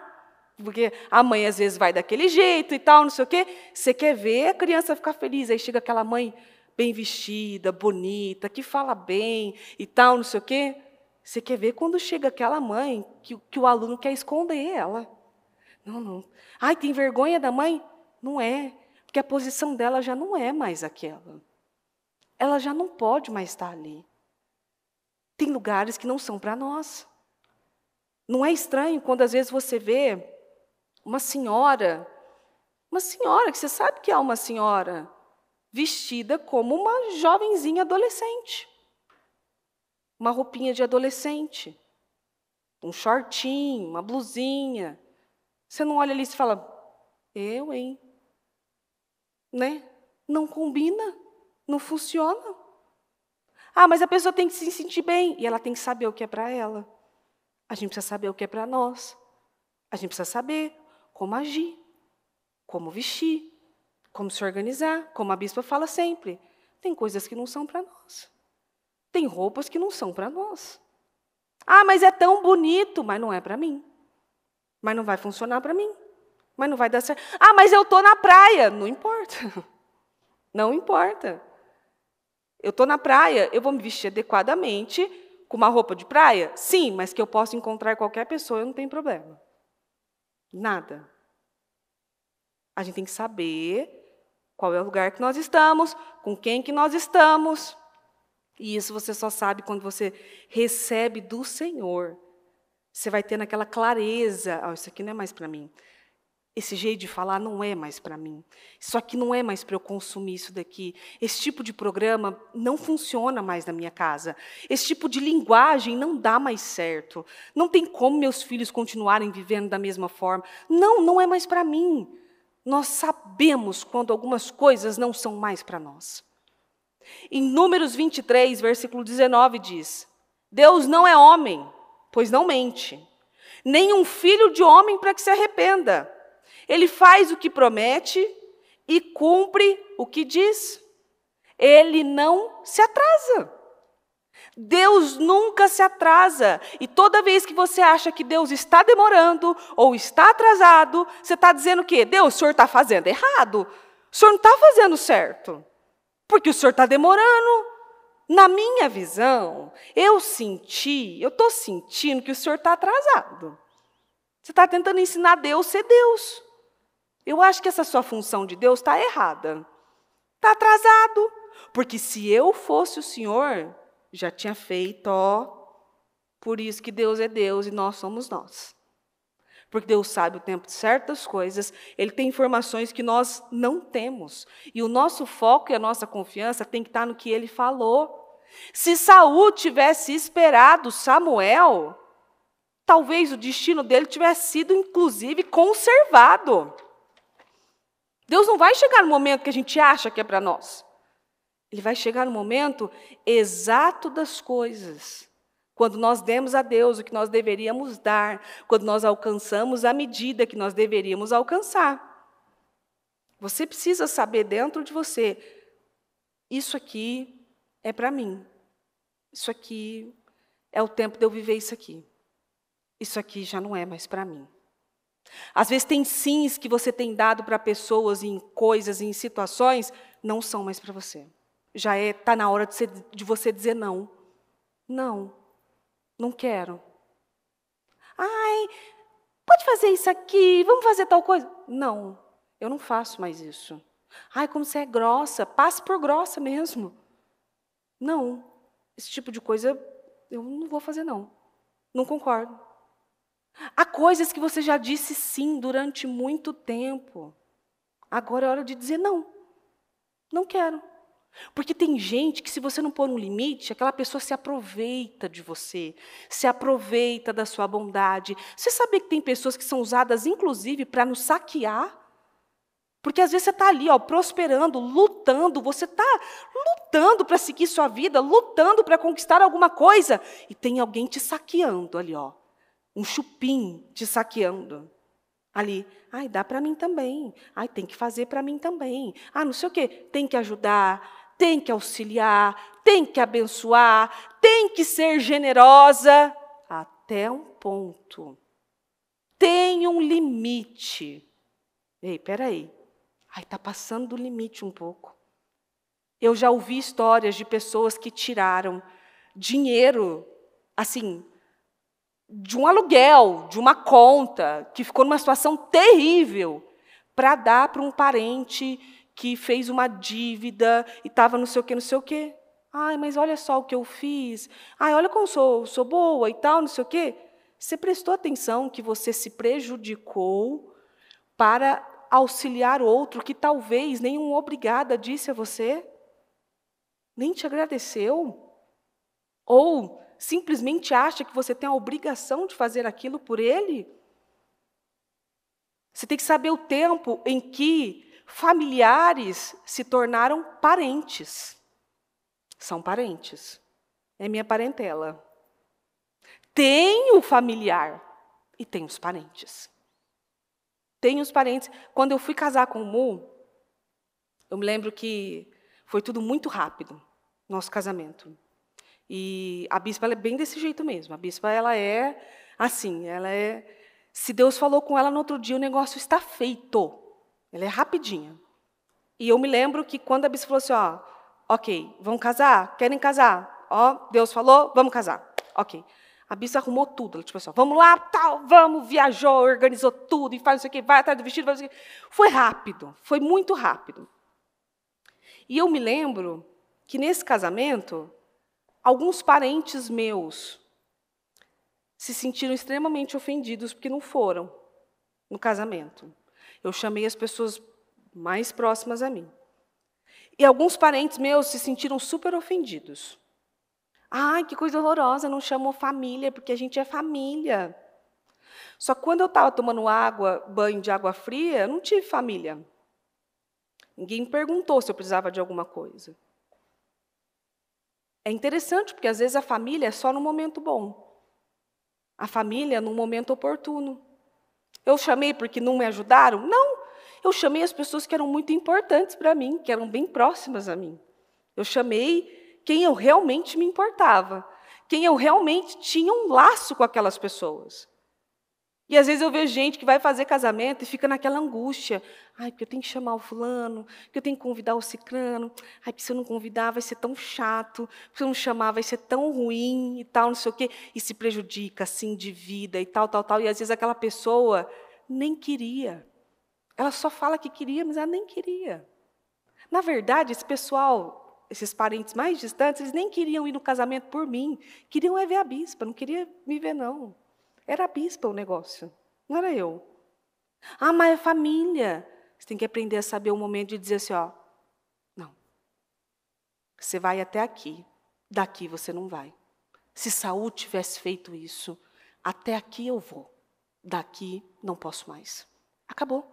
Porque a mãe às vezes vai daquele jeito e tal, não sei o quê. Você quer ver a criança ficar feliz, aí chega aquela mãe bem vestida, bonita, que fala bem e tal, não sei o quê. Você quer ver quando chega aquela mãe que, que o aluno quer esconder ela. Não, não. Ai, tem vergonha da mãe? Não é, porque a posição dela já não é mais aquela. Ela já não pode mais estar ali. Tem lugares que não são para nós. Não é estranho quando às vezes você vê uma senhora, uma senhora que você sabe que é uma senhora, vestida como uma jovenzinha adolescente. Uma roupinha de adolescente. Um shortinho, uma blusinha. Você não olha ali e fala, eu, hein? Né? Não combina, não funciona. Ah, mas a pessoa tem que se sentir bem e ela tem que saber o que é para ela. A gente precisa saber o que é para nós. A gente precisa saber como agir, como vestir, como se organizar, como a bispa fala sempre. Tem coisas que não são para nós. Tem roupas que não são para nós. Ah, mas é tão bonito, mas não é para mim. Mas não vai funcionar para mim. Mas não vai dar certo. Ah, mas eu estou na praia. Não importa. Não importa. Eu estou na praia, eu vou me vestir adequadamente com uma roupa de praia? Sim, mas que eu posso encontrar qualquer pessoa, eu não tenho problema. Nada. A gente tem que saber qual é o lugar que nós estamos, com quem que nós estamos. E isso você só sabe quando você recebe do Senhor. Você vai tendo aquela clareza, oh, isso aqui não é mais para mim. Esse jeito de falar não é mais para mim. Isso aqui não é mais para eu consumir isso daqui. Esse tipo de programa não funciona mais na minha casa. Esse tipo de linguagem não dá mais certo. Não tem como meus filhos continuarem vivendo da mesma forma. Não, não é mais para mim. Nós sabemos quando algumas coisas não são mais para nós. Em Números 23, versículo 19 diz: Deus não é homem, pois não mente, nem um filho de homem para que se arrependa. Ele faz o que promete e cumpre o que diz. Ele não se atrasa. Deus nunca se atrasa. E toda vez que você acha que Deus está demorando ou está atrasado, você está dizendo o quê? Deus, o senhor está fazendo errado. O senhor não está fazendo certo. Porque o senhor está demorando. Na minha visão, eu senti, eu estou sentindo que o senhor está atrasado. Você está tentando ensinar Deus a ser Deus. Eu acho que essa sua função de Deus está errada. Está atrasado. Porque se eu fosse o senhor, já tinha feito, ó. Por isso que Deus é Deus e nós somos nós. Porque Deus sabe o tempo de certas coisas, Ele tem informações que nós não temos. E o nosso foco e a nossa confiança tem que estar no que Ele falou. Se Saul tivesse esperado Samuel, talvez o destino dele tivesse sido, inclusive, conservado. Deus não vai chegar no momento que a gente acha que é para nós. Ele vai chegar no momento exato das coisas. Quando nós demos a Deus o que nós deveríamos dar, quando nós alcançamos a medida que nós deveríamos alcançar. Você precisa saber dentro de você: isso aqui é para mim. Isso aqui é o tempo de eu viver isso aqui. Isso aqui já não é mais para mim. Às vezes tem sims que você tem dado para pessoas em coisas, em situações, não são mais para você já está é, tá na hora de você, de você dizer não. Não, não quero. Ai, pode fazer isso aqui, vamos fazer tal coisa. Não, eu não faço mais isso. Ai, como você é grossa, passe por grossa mesmo. Não, esse tipo de coisa eu não vou fazer, não. Não concordo. Há coisas que você já disse sim durante muito tempo. Agora é hora de dizer não. Não quero. Porque tem gente que, se você não pôr um limite, aquela pessoa se aproveita de você, se aproveita da sua bondade. Você sabe que tem pessoas que são usadas, inclusive, para nos saquear? Porque às vezes você está ali, ó, prosperando, lutando, você está lutando para seguir sua vida, lutando para conquistar alguma coisa, e tem alguém te saqueando ali, ó. Um chupim te saqueando ali. Ai, dá para mim também. Ai, tem que fazer para mim também. Ah, não sei o quê, tem que ajudar tem que auxiliar, tem que abençoar, tem que ser generosa até um ponto. Tem um limite. Ei, peraí. Ai, está passando do limite um pouco. Eu já ouvi histórias de pessoas que tiraram dinheiro, assim, de um aluguel, de uma conta, que ficou numa situação terrível, para dar para um parente que fez uma dívida e estava não sei o quê, não sei o quê. Ai, mas olha só o que eu fiz. Ai, olha como sou, sou boa e tal, não sei o quê. Você prestou atenção que você se prejudicou para auxiliar outro que talvez nenhum obrigada disse a você? Nem te agradeceu? Ou simplesmente acha que você tem a obrigação de fazer aquilo por ele? Você tem que saber o tempo em que Familiares se tornaram parentes. São parentes. É minha parentela. Tenho familiar e tenho os parentes. Tenho os parentes. Quando eu fui casar com o Mu, eu me lembro que foi tudo muito rápido, nosso casamento. E a bispa é bem desse jeito mesmo. A bispa ela é assim, ela é se Deus falou com ela no outro dia, o negócio está feito. Ela é rapidinha. E eu me lembro que quando a Bis falou assim, ó, ok, vamos casar, querem casar, ó, Deus falou, vamos casar, ok. A Bis arrumou tudo, ela tipo assim, ó, vamos lá, tal, vamos, viajou, organizou tudo, e faz não sei o quê? vai atrás do vestido, faz não sei o quê? Foi rápido, foi muito rápido. E eu me lembro que nesse casamento, alguns parentes meus se sentiram extremamente ofendidos porque não foram no casamento. Eu chamei as pessoas mais próximas a mim. E alguns parentes meus se sentiram super ofendidos. Ai, que coisa horrorosa, não chamou família, porque a gente é família. Só que quando eu estava tomando água, banho de água fria, eu não tive família. Ninguém me perguntou se eu precisava de alguma coisa. É interessante, porque às vezes a família é só no momento bom. A família é momento oportuno. Eu chamei porque não me ajudaram? Não. Eu chamei as pessoas que eram muito importantes para mim, que eram bem próximas a mim. Eu chamei quem eu realmente me importava, quem eu realmente tinha um laço com aquelas pessoas. E às vezes eu vejo gente que vai fazer casamento e fica naquela angústia. Ai, porque eu tenho que chamar o fulano, porque eu tenho que convidar o ciclano. Ai, porque se eu não convidar vai ser tão chato, se eu não chamar vai ser tão ruim e tal, não sei o quê. E se prejudica, assim, de vida e tal, tal, tal. E às vezes aquela pessoa nem queria. Ela só fala que queria, mas ela nem queria. Na verdade, esse pessoal, esses parentes mais distantes, eles nem queriam ir no casamento por mim. Queriam é ver a bispa, não queria me ver, não. Era a bispa o negócio, não era eu. Ah, mas é família. Você tem que aprender a saber o momento de dizer assim, ó, não. Você vai até aqui, daqui você não vai. Se Saul tivesse feito isso, até aqui eu vou, daqui não posso mais. Acabou.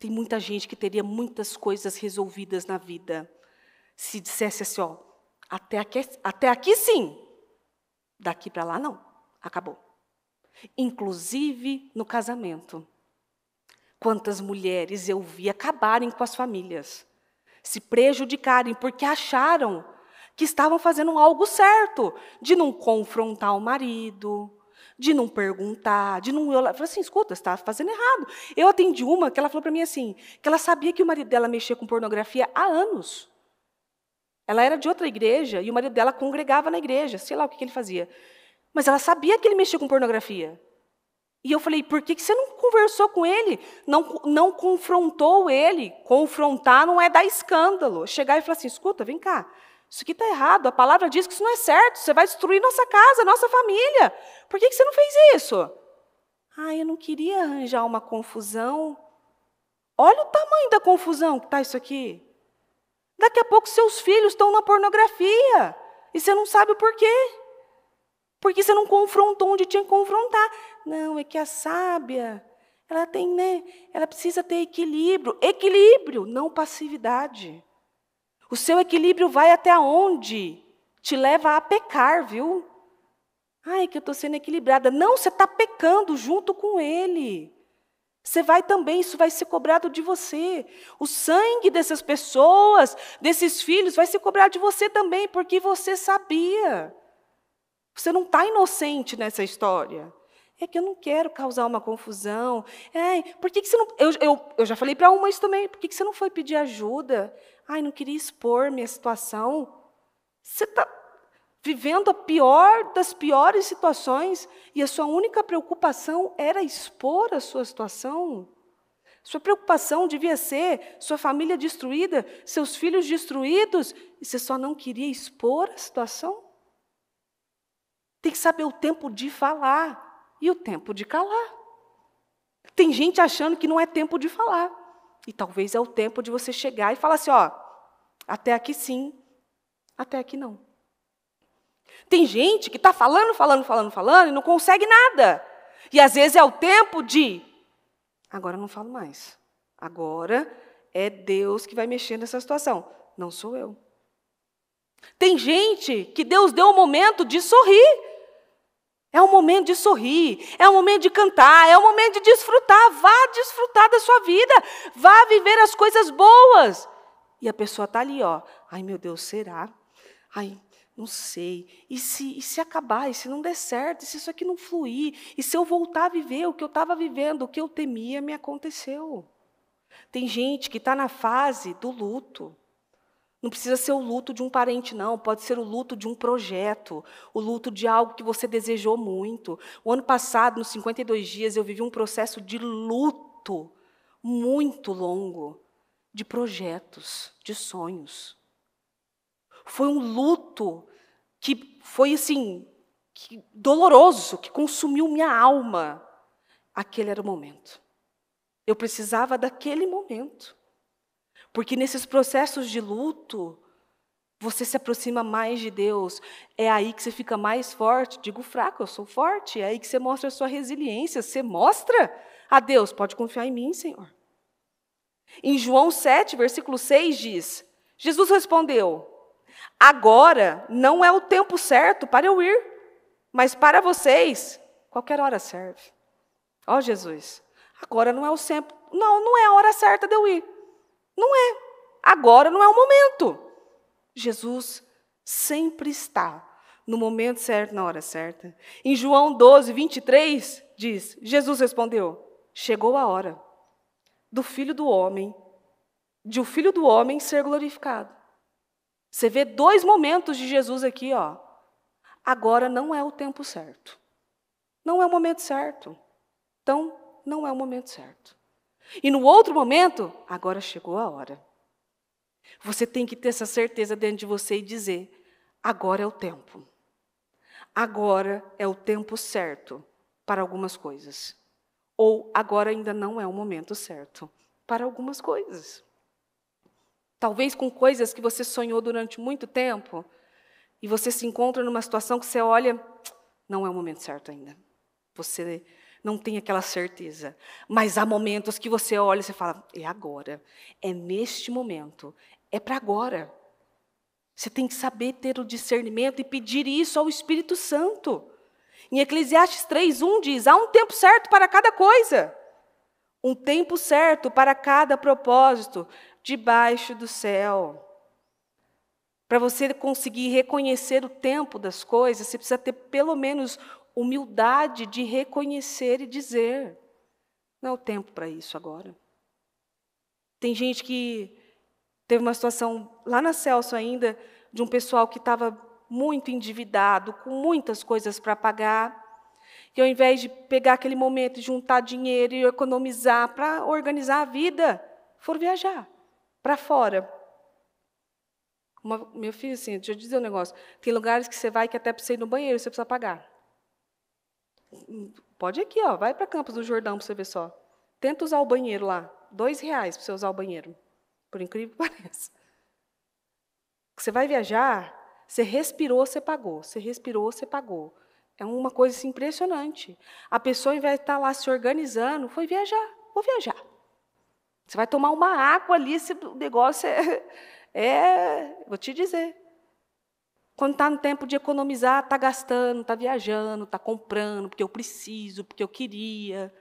Tem muita gente que teria muitas coisas resolvidas na vida se dissesse assim, ó, até aqui, até aqui sim, daqui para lá não. Acabou inclusive no casamento. Quantas mulheres eu vi acabarem com as famílias, se prejudicarem porque acharam que estavam fazendo algo certo, de não confrontar o marido, de não perguntar, de não. Eu falei assim: escuta, você está fazendo errado. Eu atendi uma que ela falou para mim assim: que ela sabia que o marido dela mexia com pornografia há anos. Ela era de outra igreja e o marido dela congregava na igreja, sei lá o que, que ele fazia. Mas ela sabia que ele mexia com pornografia. E eu falei, por que, você não conversou com ele? Não, não confrontou ele? Confrontar não é dar escândalo. Chegar e falar assim, escuta, vem cá. Isso aqui está errado, a palavra diz que isso não é certo, você vai destruir nossa casa, nossa família. Por que você não fez isso? Ah, eu não queria arranjar uma confusão. Olha o tamanho da confusão que está isso aqui. Daqui a pouco seus filhos estão na pornografia e você não sabe o porquê. Porque você não confrontou onde tinha que confrontar. Não, é que a sábia, ela tem, né? Ela precisa ter equilíbrio. Equilíbrio, não passividade. O seu equilíbrio vai até onde? Te leva a pecar, viu? Ai, que eu estou sendo equilibrada. Não, você está pecando junto com ele. Você vai também, isso vai ser cobrado de você. O sangue dessas pessoas, desses filhos, vai ser cobrado de você também, porque você sabia. Você não está inocente nessa história. É que eu não quero causar uma confusão. É, por que, que você não. Eu, eu, eu já falei para uma isso também. Por que, que você não foi pedir ajuda? Ai, não queria expor minha situação. Você está vivendo a pior das piores situações e a sua única preocupação era expor a sua situação. Sua preocupação devia ser sua família destruída, seus filhos destruídos, e você só não queria expor a situação? Tem que saber o tempo de falar e o tempo de calar. Tem gente achando que não é tempo de falar. E talvez é o tempo de você chegar e falar assim, ó, até aqui sim, até aqui não. Tem gente que está falando, falando, falando, falando e não consegue nada. E às vezes é o tempo de. Agora não falo mais. Agora é Deus que vai mexer nessa situação. Não sou eu. Tem gente que Deus deu o momento de sorrir. É o momento de sorrir, é o momento de cantar, é o momento de desfrutar. Vá desfrutar da sua vida, vá viver as coisas boas. E a pessoa está ali, ó. Ai, meu Deus, será? Ai, não sei. E se, e se acabar, e se não der certo, e se isso aqui não fluir, e se eu voltar a viver o que eu estava vivendo, o que eu temia, me aconteceu. Tem gente que está na fase do luto. Não precisa ser o luto de um parente, não. Pode ser o luto de um projeto, o luto de algo que você desejou muito. O ano passado, nos 52 dias, eu vivi um processo de luto muito longo, de projetos, de sonhos. Foi um luto que foi assim, que doloroso, que consumiu minha alma. Aquele era o momento. Eu precisava daquele momento. Porque nesses processos de luto, você se aproxima mais de Deus. É aí que você fica mais forte. Digo fraco, eu sou forte. É aí que você mostra a sua resiliência. Você mostra a Deus. Pode confiar em mim, Senhor. Em João 7, versículo 6 diz: Jesus respondeu: Agora não é o tempo certo para eu ir, mas para vocês, qualquer hora serve. Ó oh, Jesus, agora não é o tempo, não, não é a hora certa de eu ir. Não é. Agora não é o momento. Jesus sempre está no momento certo, na hora certa. Em João 12, 23, diz: Jesus respondeu: Chegou a hora do filho do homem, de o filho do homem ser glorificado. Você vê dois momentos de Jesus aqui, ó. Agora não é o tempo certo. Não é o momento certo. Então, não é o momento certo. E no outro momento, agora chegou a hora. Você tem que ter essa certeza dentro de você e dizer: agora é o tempo. Agora é o tempo certo para algumas coisas. Ou agora ainda não é o momento certo para algumas coisas. Talvez com coisas que você sonhou durante muito tempo e você se encontra numa situação que você olha, não é o momento certo ainda. Você não tem aquela certeza. Mas há momentos que você olha e você fala: é agora, é neste momento, é para agora. Você tem que saber ter o discernimento e pedir isso ao Espírito Santo. Em Eclesiastes 3:1 diz: há um tempo certo para cada coisa, um tempo certo para cada propósito debaixo do céu. Para você conseguir reconhecer o tempo das coisas, você precisa ter pelo menos humildade de reconhecer e dizer: não é o tempo para isso agora. Tem gente que teve uma situação lá na Celso ainda, de um pessoal que estava muito endividado, com muitas coisas para pagar. E ao invés de pegar aquele momento e juntar dinheiro e economizar para organizar a vida, foram viajar para fora. Uma, meu filho, assim, deixa eu dizer um negócio. Tem lugares que você vai que até para você ir no banheiro você precisa pagar. Pode aqui, ó, vai para Campos do Jordão para você ver só. Tenta usar o banheiro lá. Dois reais para você usar o banheiro. Por incrível que pareça. Você vai viajar, você respirou, você pagou. Você respirou, você pagou. É uma coisa assim, impressionante. A pessoa, ao invés de estar tá lá se organizando, foi viajar. Vou viajar. Você vai tomar uma água ali, se o negócio é, é. Vou te dizer. Quando está no tempo de economizar, está gastando, está viajando, está comprando, porque eu preciso, porque eu queria.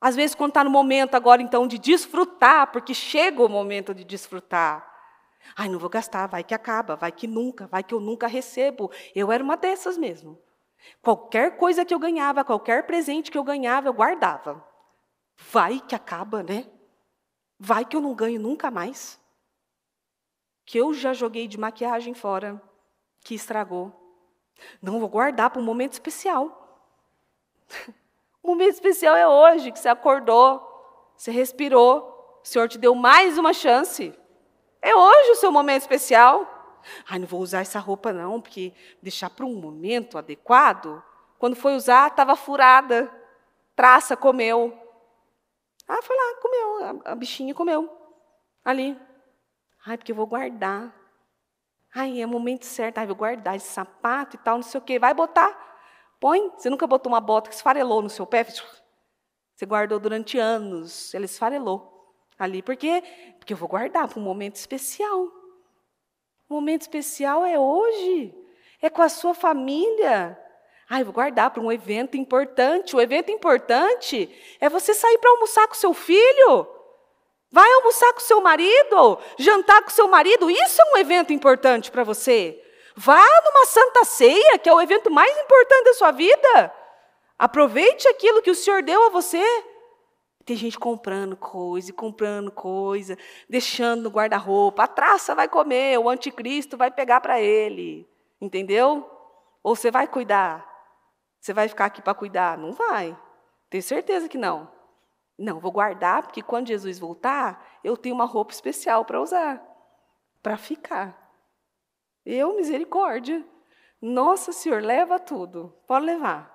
Às vezes, quando está no momento agora, então, de desfrutar, porque chega o momento de desfrutar. Ai, não vou gastar, vai que acaba, vai que nunca, vai que eu nunca recebo. Eu era uma dessas mesmo. Qualquer coisa que eu ganhava, qualquer presente que eu ganhava, eu guardava. Vai que acaba, né? Vai que eu não ganho nunca mais que eu já joguei de maquiagem fora, que estragou. Não vou guardar para um momento especial. o momento especial é hoje, que você acordou, você respirou, o Senhor te deu mais uma chance. É hoje o seu momento especial. Ai, não vou usar essa roupa não, porque deixar para um momento adequado. Quando foi usar, estava furada, traça comeu. Ah, foi lá, comeu, a bichinha comeu. Ali, Ai, porque eu vou guardar. Ai, é o momento certo, ai, vou guardar esse sapato e tal, não sei o quê. Vai botar. Põe. Você nunca botou uma bota que esfarelou no seu pé? Você guardou durante anos, ela esfarelou ali. Por quê? Porque eu vou guardar para um momento especial. O momento especial é hoje. É com a sua família. Ah, eu vou guardar para um evento importante. O evento importante é você sair para almoçar com seu filho. Vai almoçar com seu marido, jantar com seu marido, isso é um evento importante para você. Vá numa santa ceia, que é o evento mais importante da sua vida. Aproveite aquilo que o Senhor deu a você. Tem gente comprando coisa, comprando coisa, deixando no guarda-roupa. A traça vai comer, o anticristo vai pegar para ele. Entendeu? Ou você vai cuidar? Você vai ficar aqui para cuidar? Não vai. Tenho certeza que não. Não, vou guardar, porque quando Jesus voltar, eu tenho uma roupa especial para usar, para ficar. Eu, misericórdia. Nossa Senhor, leva tudo. Pode levar.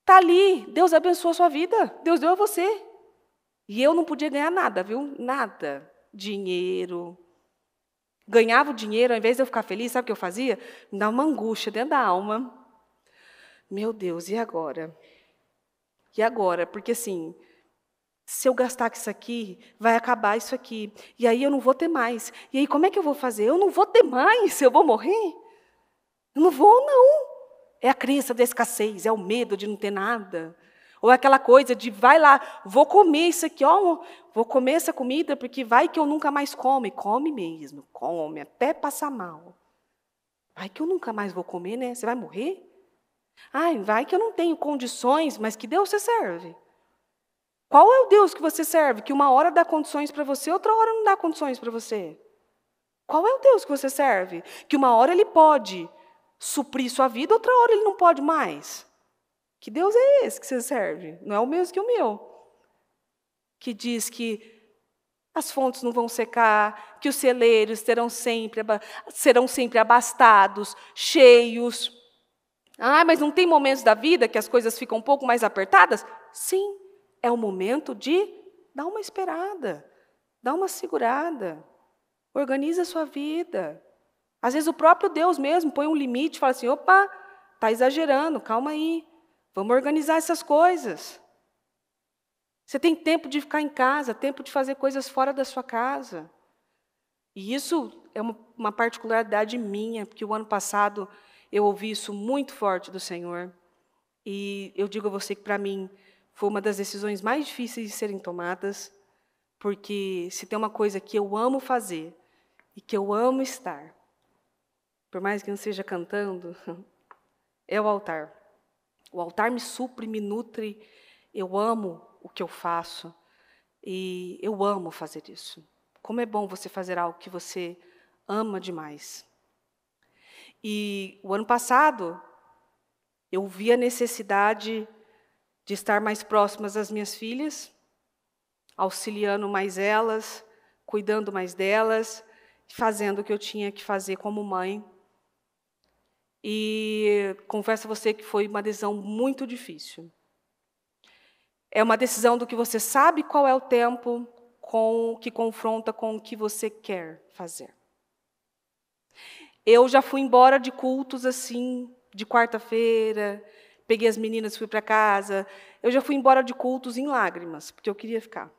Está ali. Deus abençoou a sua vida. Deus deu a você. E eu não podia ganhar nada, viu? Nada. Dinheiro. Ganhava o dinheiro, ao invés de eu ficar feliz, sabe o que eu fazia? Me dava uma angústia dentro da alma. Meu Deus, e agora? E agora? Porque assim, se eu gastar com isso aqui, vai acabar isso aqui. E aí eu não vou ter mais. E aí como é que eu vou fazer? Eu não vou ter mais, eu vou morrer? Eu não vou, não. É a crença da escassez, é o medo de não ter nada. Ou é aquela coisa de vai lá, vou comer isso aqui, ó, vou comer essa comida porque vai que eu nunca mais como. E come mesmo, come, até passar mal. Vai que eu nunca mais vou comer, né? Você vai morrer? Ai, vai que eu não tenho condições, mas que Deus você serve? Qual é o Deus que você serve que uma hora dá condições para você, outra hora não dá condições para você? Qual é o Deus que você serve que uma hora ele pode suprir sua vida, outra hora ele não pode mais? Que Deus é esse que você serve? Não é o mesmo que o meu. Que diz que as fontes não vão secar, que os celeiros terão sempre, serão sempre abastados, cheios. Ah, mas não tem momentos da vida que as coisas ficam um pouco mais apertadas? Sim, é o momento de dar uma esperada, dar uma segurada, organiza a sua vida. Às vezes o próprio Deus mesmo põe um limite, fala assim: opa, está exagerando, calma aí, vamos organizar essas coisas. Você tem tempo de ficar em casa, tempo de fazer coisas fora da sua casa. E isso é uma particularidade minha, porque o ano passado eu ouvi isso muito forte do Senhor. E eu digo a você que, para mim, foi uma das decisões mais difíceis de serem tomadas, porque se tem uma coisa que eu amo fazer e que eu amo estar, por mais que não seja cantando, é o altar. O altar me supre, me nutre. Eu amo o que eu faço e eu amo fazer isso. Como é bom você fazer algo que você ama demais. E o ano passado, eu vi a necessidade de estar mais próximas das minhas filhas, auxiliando mais elas, cuidando mais delas, fazendo o que eu tinha que fazer como mãe. E confesso a você que foi uma decisão muito difícil. É uma decisão do que você sabe qual é o tempo com que confronta com o que você quer fazer. Eu já fui embora de cultos assim, de quarta-feira, peguei as meninas, fui para casa. Eu já fui embora de cultos em lágrimas, porque eu queria ficar.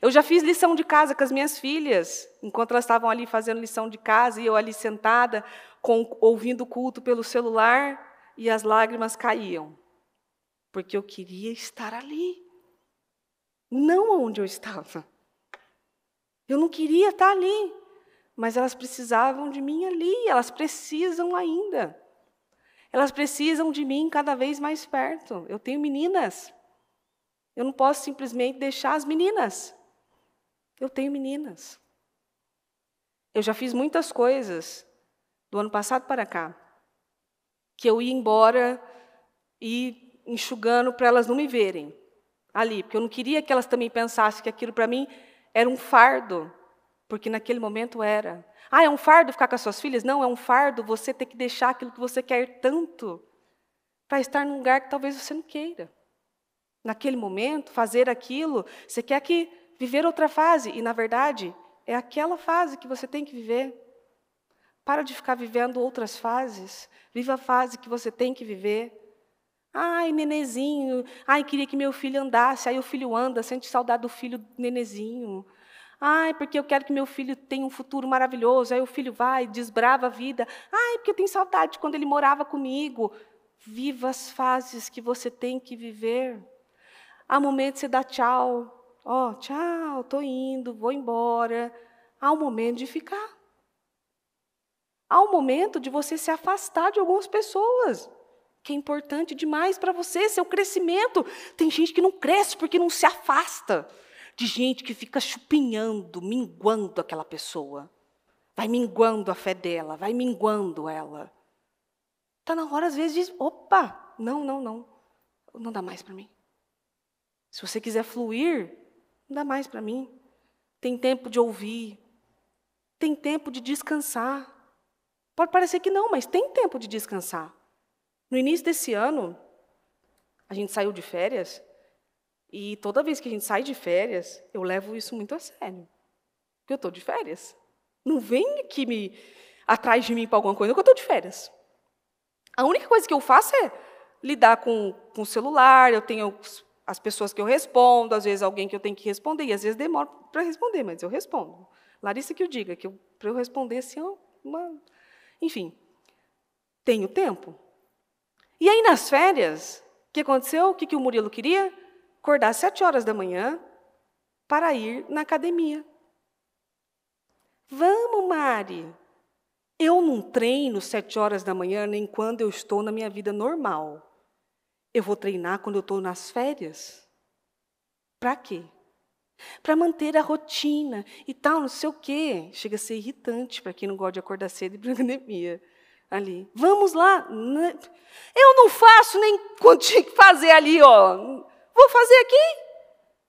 Eu já fiz lição de casa com as minhas filhas, enquanto elas estavam ali fazendo lição de casa e eu ali sentada, com, ouvindo o culto pelo celular, e as lágrimas caíam, porque eu queria estar ali, não onde eu estava. Eu não queria estar ali mas elas precisavam de mim ali, elas precisam ainda. Elas precisam de mim cada vez mais perto. Eu tenho meninas. Eu não posso simplesmente deixar as meninas. Eu tenho meninas. Eu já fiz muitas coisas do ano passado para cá, que eu ia embora e enxugando para elas não me verem ali, porque eu não queria que elas também pensassem que aquilo para mim era um fardo, porque naquele momento era. Ah, é um fardo ficar com as suas filhas? Não, é um fardo você ter que deixar aquilo que você quer tanto para estar num lugar que talvez você não queira. Naquele momento, fazer aquilo, você quer que viver outra fase e na verdade é aquela fase que você tem que viver. Para de ficar vivendo outras fases. Viva a fase que você tem que viver. Ai, nenezinho. Ai, queria que meu filho andasse. Aí o filho anda, sente saudade do filho nenezinho. Ai, porque eu quero que meu filho tenha um futuro maravilhoso. Aí o filho vai, desbrava a vida. Ai, porque eu tenho saudade quando ele morava comigo. Viva as fases que você tem que viver. Há momentos que você dá tchau. Ó, oh, tchau, estou indo, vou embora. Há um momento de ficar. Há um momento de você se afastar de algumas pessoas que é importante demais para você, seu crescimento. Tem gente que não cresce porque não se afasta de gente que fica chupinhando, minguando aquela pessoa. Vai minguando a fé dela, vai minguando ela. Está na hora, às vezes, de, opa, não, não, não, não dá mais para mim. Se você quiser fluir, não dá mais para mim. Tem tempo de ouvir, tem tempo de descansar. Pode parecer que não, mas tem tempo de descansar. No início desse ano, a gente saiu de férias e toda vez que a gente sai de férias, eu levo isso muito a sério. Porque eu estou de férias. Não vem aqui me, atrás de mim para alguma coisa, porque eu estou de férias. A única coisa que eu faço é lidar com, com o celular, eu tenho as pessoas que eu respondo, às vezes alguém que eu tenho que responder, e às vezes demora para responder, mas eu respondo. Larissa que eu diga, que para eu responder assim, é uma... enfim, tenho tempo. E aí nas férias, o que aconteceu? O que, que o Murilo queria? acordar às sete horas da manhã para ir na academia. Vamos, Mari! Eu não treino sete horas da manhã nem quando eu estou na minha vida normal. Eu vou treinar quando eu estou nas férias. Para quê? Para manter a rotina e tal, não sei o quê. Chega a ser irritante para quem não gosta de acordar cedo e para academia ali. Vamos lá. É? Eu não faço nem quando tinha que fazer ali, ó. Vou fazer aqui?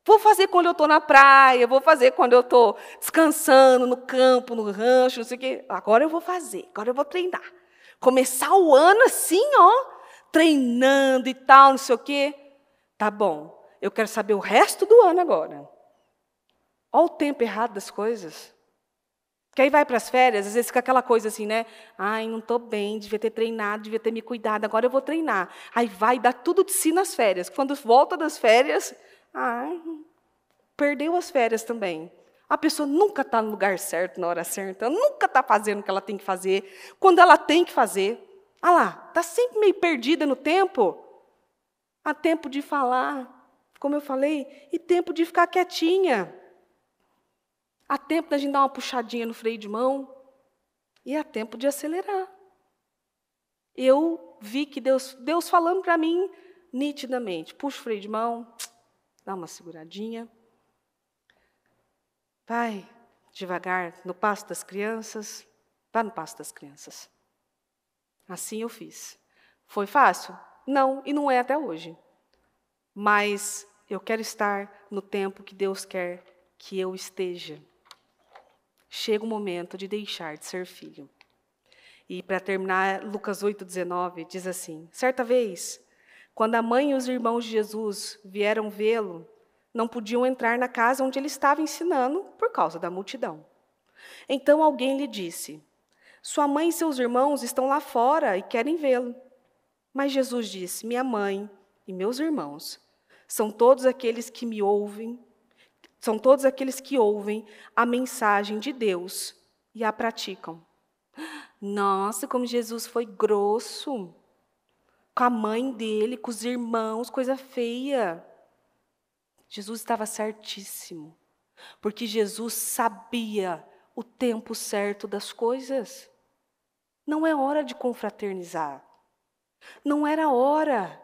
Vou fazer quando eu estou na praia, vou fazer quando eu estou descansando no campo, no rancho, não sei o quê. Agora eu vou fazer, agora eu vou treinar. Começar o ano assim, ó, treinando e tal, não sei o quê. Tá bom, eu quero saber o resto do ano agora. Olha o tempo errado das coisas. Porque aí vai para as férias, às vezes fica aquela coisa assim, né? Ai, não estou bem, devia ter treinado, devia ter me cuidado, agora eu vou treinar. Aí vai dar tudo de si nas férias. Quando volta das férias, ai, perdeu as férias também. A pessoa nunca está no lugar certo, na hora certa, nunca está fazendo o que ela tem que fazer, quando ela tem que fazer. Ah lá, está sempre meio perdida no tempo. Há tempo de falar, como eu falei, e tempo de ficar quietinha. Há tempo da gente dar uma puxadinha no freio de mão e há tempo de acelerar. Eu vi que Deus, Deus falando para mim nitidamente, puxa o freio de mão, dá uma seguradinha. Vai devagar no passo das crianças, vá no passo das crianças. Assim eu fiz. Foi fácil? Não, e não é até hoje. Mas eu quero estar no tempo que Deus quer que eu esteja chega o momento de deixar de ser filho. E para terminar, Lucas 8,19 diz assim: Certa vez, quando a mãe e os irmãos de Jesus vieram vê-lo, não podiam entrar na casa onde ele estava ensinando por causa da multidão. Então alguém lhe disse: Sua mãe e seus irmãos estão lá fora e querem vê-lo. Mas Jesus disse: Minha mãe e meus irmãos são todos aqueles que me ouvem são todos aqueles que ouvem a mensagem de Deus e a praticam. Nossa, como Jesus foi grosso com a mãe dele, com os irmãos, coisa feia. Jesus estava certíssimo, porque Jesus sabia o tempo certo das coisas. Não é hora de confraternizar. Não era hora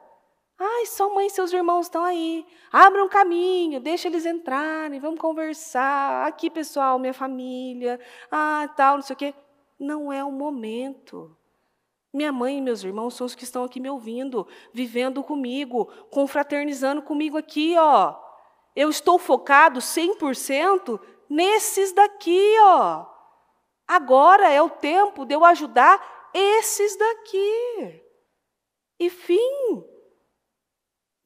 Ai, sua mãe e seus irmãos estão aí. Abra um caminho, deixa eles entrarem, vamos conversar. Aqui, pessoal, minha família. Ah, tal, não sei o quê. Não é o momento. Minha mãe e meus irmãos são os que estão aqui me ouvindo, vivendo comigo, confraternizando comigo aqui, ó. Eu estou focado 100% nesses daqui, ó. Agora é o tempo de eu ajudar esses daqui. E fim.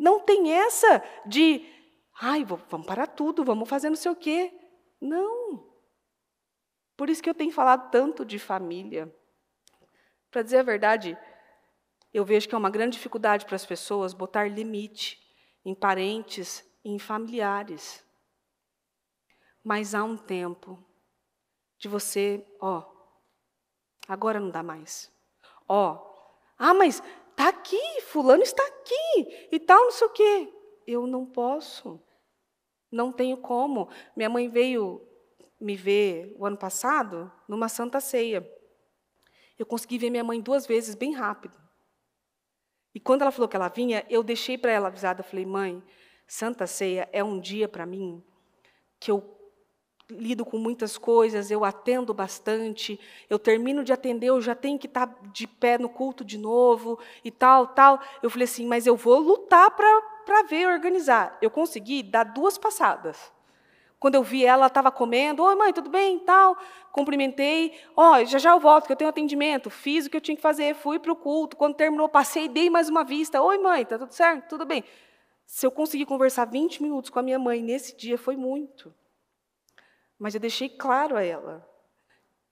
Não tem essa de, ai, vamos parar tudo, vamos fazer não sei o quê. Não. Por isso que eu tenho falado tanto de família. Para dizer a verdade, eu vejo que é uma grande dificuldade para as pessoas botar limite em parentes e em familiares. Mas há um tempo de você, ó, agora não dá mais. Ó, ah, mas está aqui, fulano está aqui e tal, não sei o quê. Eu não posso. Não tenho como. Minha mãe veio me ver o ano passado numa santa ceia. Eu consegui ver minha mãe duas vezes bem rápido. E quando ela falou que ela vinha, eu deixei para ela avisada, eu falei: "Mãe, santa ceia é um dia para mim que eu lido com muitas coisas, eu atendo bastante, eu termino de atender, eu já tenho que estar tá de pé no culto de novo e tal, tal. Eu falei assim, mas eu vou lutar para ver organizar. Eu consegui dar duas passadas. Quando eu vi ela, ela estava comendo, oi mãe, tudo bem, tal. Cumprimentei, ó, oh, já já eu volto, que eu tenho atendimento. Fiz o que eu tinha que fazer, fui para o culto. Quando terminou, passei, dei mais uma vista. Oi mãe, tá tudo certo? Tudo bem. Se eu conseguir conversar 20 minutos com a minha mãe nesse dia, foi muito. Mas eu deixei claro a ela: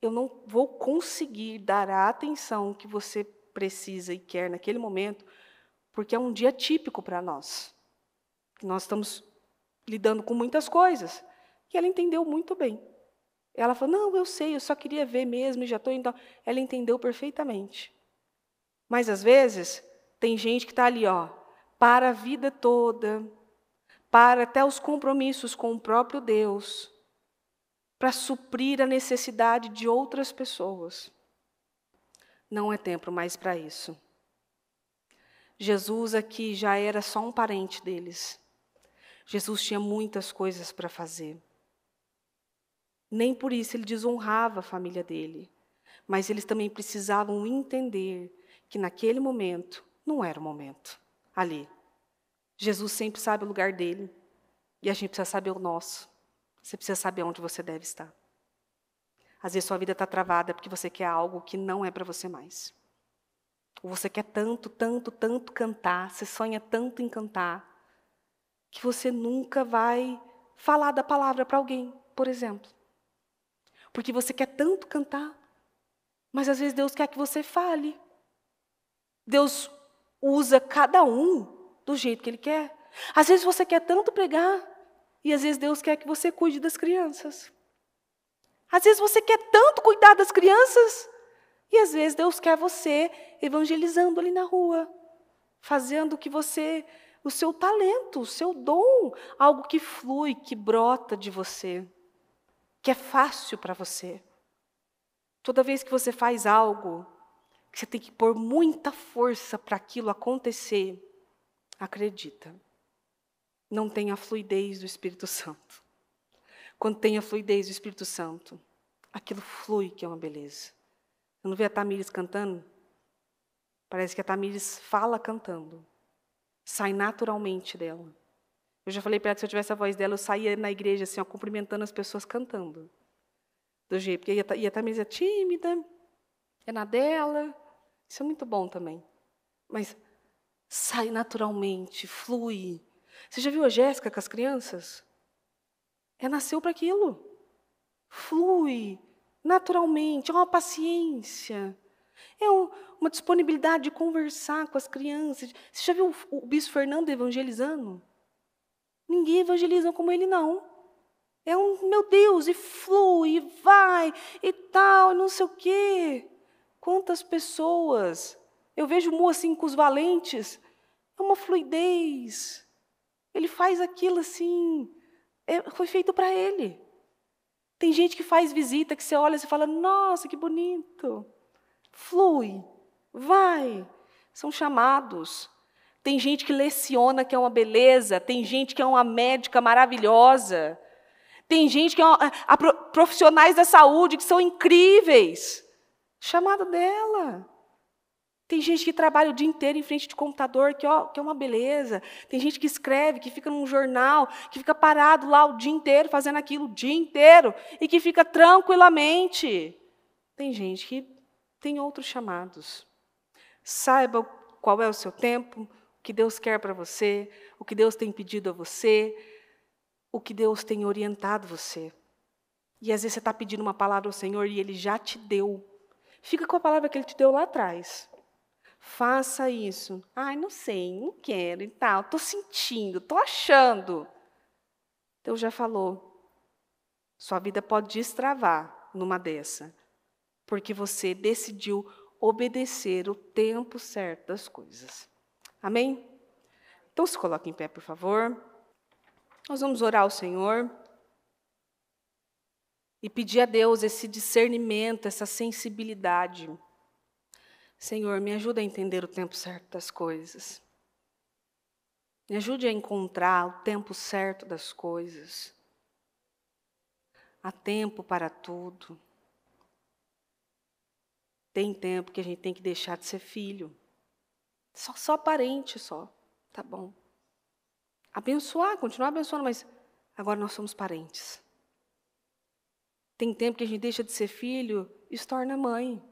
eu não vou conseguir dar a atenção que você precisa e quer naquele momento, porque é um dia típico para nós. Nós estamos lidando com muitas coisas. E ela entendeu muito bem. Ela falou: Não, eu sei, eu só queria ver mesmo e já estou então. Ela entendeu perfeitamente. Mas às vezes, tem gente que está ali, ó, para a vida toda, para até os compromissos com o próprio Deus, para suprir a necessidade de outras pessoas. Não é tempo mais para isso. Jesus aqui já era só um parente deles. Jesus tinha muitas coisas para fazer. Nem por isso ele desonrava a família dele, mas eles também precisavam entender que naquele momento não era o momento ali. Jesus sempre sabe o lugar dele e a gente precisa saber o nosso. Você precisa saber onde você deve estar. Às vezes sua vida está travada porque você quer algo que não é para você mais. Ou você quer tanto, tanto, tanto cantar, você sonha tanto em cantar, que você nunca vai falar da palavra para alguém, por exemplo. Porque você quer tanto cantar, mas às vezes Deus quer que você fale. Deus usa cada um do jeito que Ele quer. Às vezes você quer tanto pregar, e às vezes Deus quer que você cuide das crianças. Às vezes você quer tanto cuidar das crianças, e às vezes Deus quer você evangelizando ali na rua, fazendo que você o seu talento, o seu dom, algo que flui, que brota de você, que é fácil para você. Toda vez que você faz algo, que você tem que pôr muita força para aquilo acontecer, acredita não tem a fluidez do Espírito Santo. Quando tem a fluidez do Espírito Santo, aquilo flui, que é uma beleza. Eu não vi a Tamires cantando? Parece que a Tamires fala cantando. Sai naturalmente dela. Eu já falei para ela que se eu tivesse a voz dela, eu saía na igreja assim, ó, cumprimentando as pessoas cantando. Do jeito, porque ia a Tamires é tímida, é na dela. Isso é muito bom também. Mas sai naturalmente, flui. Você já viu a Jéssica com as crianças? Ela nasceu para aquilo. Flui naturalmente, é uma paciência. É um, uma disponibilidade de conversar com as crianças. Você já viu o, o bispo Fernando evangelizando? Ninguém evangeliza como ele, não. É um, meu Deus, e flui, e vai, e tal, e não sei o quê. Quantas pessoas. Eu vejo mocinhos assim, valentes. É uma fluidez. Ele faz aquilo assim, é, foi feito para ele. Tem gente que faz visita que você olha e fala: "Nossa, que bonito". Flui, vai. São chamados. Tem gente que leciona que é uma beleza, tem gente que é uma médica maravilhosa. Tem gente que é uma, a, a, profissionais da saúde que são incríveis. Chamado dela. Tem gente que trabalha o dia inteiro em frente de computador, que, ó, que é uma beleza. Tem gente que escreve, que fica num jornal, que fica parado lá o dia inteiro fazendo aquilo o dia inteiro e que fica tranquilamente. Tem gente que tem outros chamados. Saiba qual é o seu tempo, o que Deus quer para você, o que Deus tem pedido a você, o que Deus tem orientado você. E às vezes você está pedindo uma palavra ao Senhor e Ele já te deu. Fica com a palavra que Ele te deu lá atrás. Faça isso. Ai, não sei, não quero e tal. Estou sentindo, estou achando. Deus já falou. Sua vida pode destravar numa dessa. Porque você decidiu obedecer o tempo certo das coisas. Amém? Então se coloque em pé, por favor. Nós vamos orar ao Senhor e pedir a Deus esse discernimento, essa sensibilidade. Senhor, me ajuda a entender o tempo certo das coisas. Me ajude a encontrar o tempo certo das coisas. Há tempo para tudo. Tem tempo que a gente tem que deixar de ser filho. Só, só parente, só. Tá bom. Abençoar, continuar abençoando, mas agora nós somos parentes. Tem tempo que a gente deixa de ser filho e se torna mãe.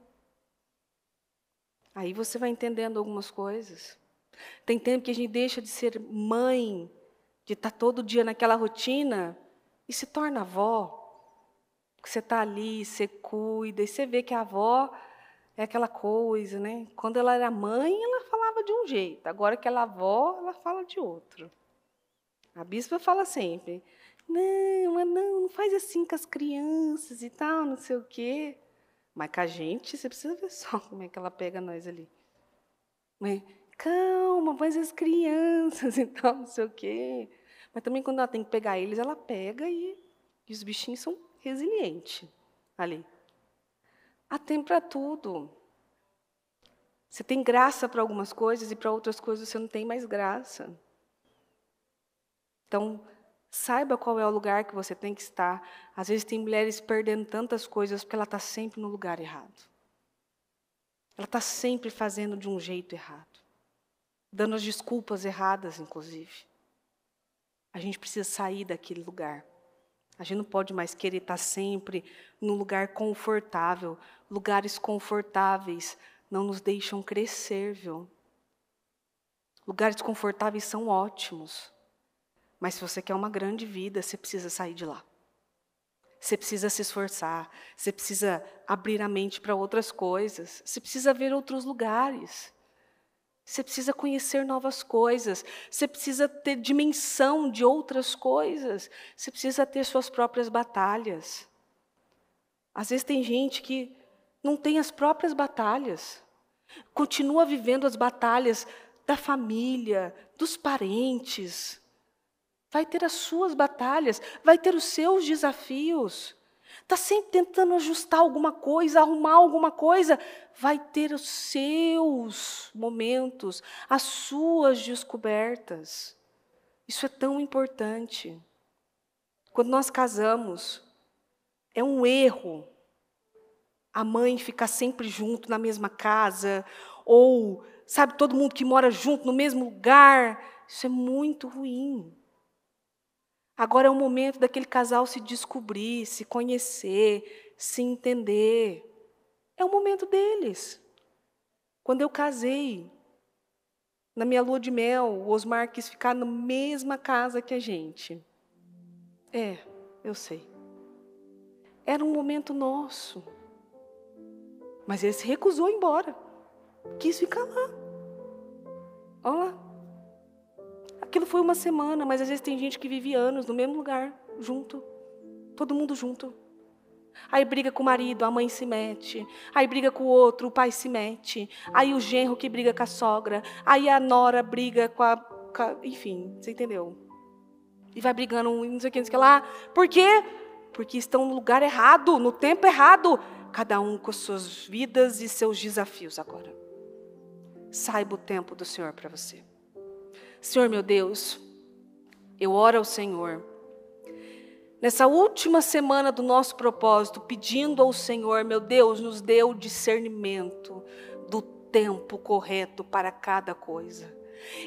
Aí você vai entendendo algumas coisas. Tem tempo que a gente deixa de ser mãe, de estar tá todo dia naquela rotina, e se torna avó. você está ali, você cuida, e você vê que a avó é aquela coisa, né? Quando ela era mãe, ela falava de um jeito. Agora que ela é avó, ela fala de outro. A bispa fala sempre: não, não, não faz assim com as crianças e tal, não sei o quê. Mas com a gente, você precisa ver só como é que ela pega nós ali. Né? Calma, mas as crianças e tal, não sei o quê. Mas também quando ela tem que pegar eles, ela pega e, e os bichinhos são resilientes ali. Há ah, tempo para tudo. Você tem graça para algumas coisas e para outras coisas você não tem mais graça. Então, Saiba qual é o lugar que você tem que estar. Às vezes tem mulheres perdendo tantas coisas porque ela está sempre no lugar errado. Ela está sempre fazendo de um jeito errado. Dando as desculpas erradas, inclusive. A gente precisa sair daquele lugar. A gente não pode mais querer estar tá sempre num lugar confortável. Lugares confortáveis não nos deixam crescer, viu? Lugares confortáveis são ótimos, mas se você quer uma grande vida, você precisa sair de lá. Você precisa se esforçar, você precisa abrir a mente para outras coisas, você precisa ver outros lugares. Você precisa conhecer novas coisas, você precisa ter dimensão de outras coisas, você precisa ter suas próprias batalhas. Às vezes tem gente que não tem as próprias batalhas, continua vivendo as batalhas da família, dos parentes, vai ter as suas batalhas, vai ter os seus desafios. Está sempre tentando ajustar alguma coisa, arrumar alguma coisa. Vai ter os seus momentos, as suas descobertas. Isso é tão importante. Quando nós casamos, é um erro a mãe ficar sempre junto na mesma casa, ou, sabe, todo mundo que mora junto no mesmo lugar. Isso é muito ruim. Agora é o momento daquele casal se descobrir, se conhecer, se entender. É o momento deles. Quando eu casei, na minha lua de mel, o Osmar quis ficar na mesma casa que a gente. É, eu sei. Era um momento nosso. Mas ele se recusou a ir embora. Quis ficar lá. Olha lá. Aquilo foi uma semana, mas às vezes tem gente que vive anos no mesmo lugar, junto. Todo mundo junto. Aí briga com o marido, a mãe se mete. Aí briga com o outro, o pai se mete. Aí o genro que briga com a sogra. Aí a nora briga com a. Com a enfim, você entendeu? E vai brigando, não sei o que, não sei o que lá. Por quê? Porque estão no lugar errado, no tempo errado. Cada um com suas vidas e seus desafios agora. Saiba o tempo do Senhor para você. Senhor meu Deus, eu oro ao Senhor. Nessa última semana do nosso propósito, pedindo ao Senhor, meu Deus, nos dê o discernimento do tempo correto para cada coisa.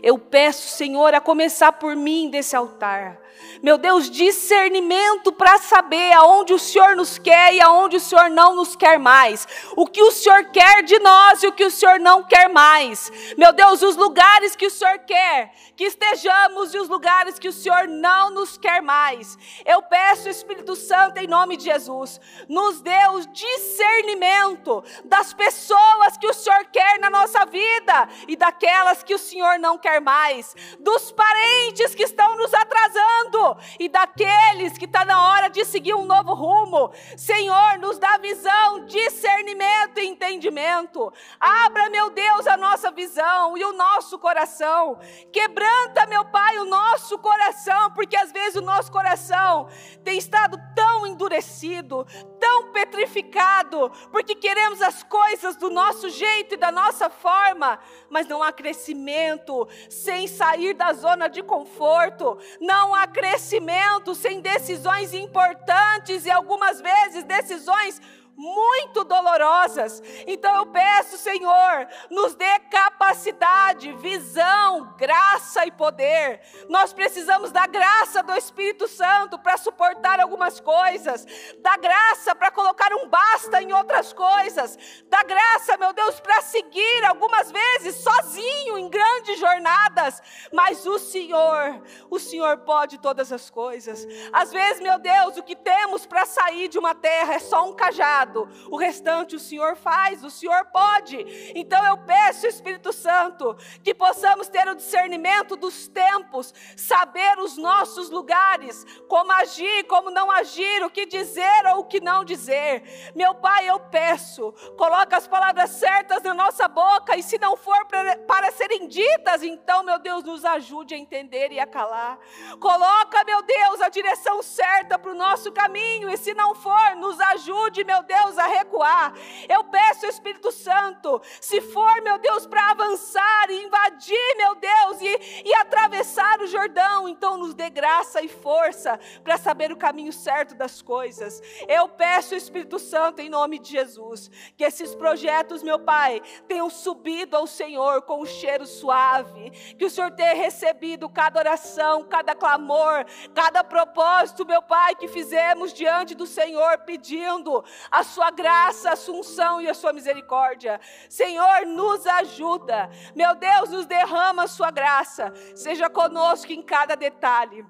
Eu peço, Senhor, a começar por mim desse altar. Meu Deus, discernimento para saber aonde o Senhor nos quer e aonde o Senhor não nos quer mais. O que o Senhor quer de nós e o que o Senhor não quer mais. Meu Deus, os lugares que o Senhor quer que estejamos e os lugares que o Senhor não nos quer mais. Eu peço, Espírito Santo, em nome de Jesus, nos dê o discernimento das pessoas que o Senhor quer na nossa vida e daquelas que o Senhor não quer mais, dos parentes que estão nos atrasando e daqueles que está na hora de seguir um novo rumo. Senhor, nos dá visão, discernimento e entendimento. Abra, meu Deus, a nossa visão e o nosso coração. Quebranta, meu Pai, o nosso coração, porque às vezes o nosso coração tem estado tão tão endurecido, tão petrificado, porque queremos as coisas do nosso jeito e da nossa forma, mas não há crescimento sem sair da zona de conforto, não há crescimento sem decisões importantes e algumas vezes decisões muito dolorosas. Então eu peço, Senhor, nos dê capacidade, visão, graça e poder. Nós precisamos da graça do Espírito Santo para suportar algumas coisas, da graça para colocar um basta em outras coisas, da graça, meu Deus, para seguir algumas vezes sozinho em grandes jornadas, mas o Senhor, o Senhor pode todas as coisas. Às vezes, meu Deus, o que temos para sair de uma terra é só um cajado o restante o Senhor faz, o Senhor pode. Então eu peço, Espírito Santo, que possamos ter o discernimento dos tempos, saber os nossos lugares, como agir, como não agir, o que dizer ou o que não dizer. Meu Pai, eu peço, coloca as palavras certas na nossa boca e se não for para serem ditas, então, meu Deus, nos ajude a entender e a calar. Coloca, meu Deus, a direção certa para o nosso caminho e se não for, nos ajude, meu Deus Deus, a recuar. Eu peço, Espírito Santo, se for, meu Deus, para avançar e invadir, meu Deus, e, e atravessar o Jordão, então nos dê graça e força para saber o caminho certo das coisas. Eu peço, Espírito Santo, em nome de Jesus, que esses projetos, meu Pai, tenham subido ao Senhor com um cheiro suave, que o Senhor tenha recebido cada oração, cada clamor, cada propósito, meu Pai, que fizemos diante do Senhor, pedindo a sua graça, a sua unção e a sua misericórdia. Senhor, nos ajuda. Meu Deus, nos derrama a sua graça. Seja conosco em cada detalhe.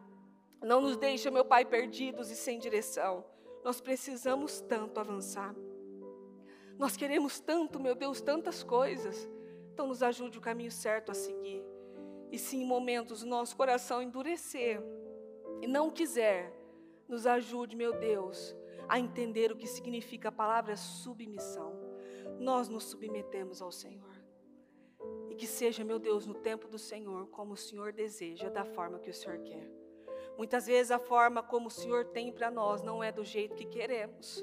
Não nos deixe, meu Pai, perdidos e sem direção. Nós precisamos tanto avançar. Nós queremos tanto, meu Deus, tantas coisas. Então nos ajude o caminho certo a seguir. E se em momentos o nosso coração endurecer e não quiser, nos ajude, meu Deus, a entender o que significa a palavra submissão. Nós nos submetemos ao Senhor. E que seja, meu Deus, no tempo do Senhor, como o Senhor deseja, da forma que o Senhor quer. Muitas vezes a forma como o Senhor tem para nós não é do jeito que queremos,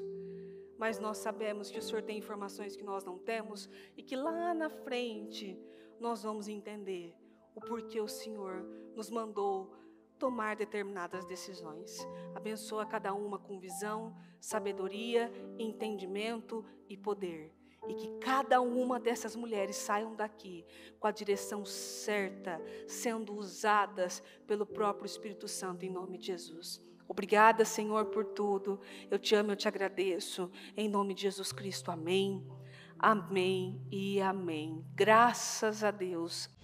mas nós sabemos que o Senhor tem informações que nós não temos e que lá na frente nós vamos entender o porquê o Senhor nos mandou tomar determinadas decisões. Abençoa cada uma com visão, sabedoria, entendimento e poder. E que cada uma dessas mulheres saiam daqui com a direção certa, sendo usadas pelo próprio Espírito Santo, em nome de Jesus. Obrigada, Senhor, por tudo. Eu te amo, eu te agradeço. Em nome de Jesus Cristo. Amém. Amém e amém. Graças a Deus.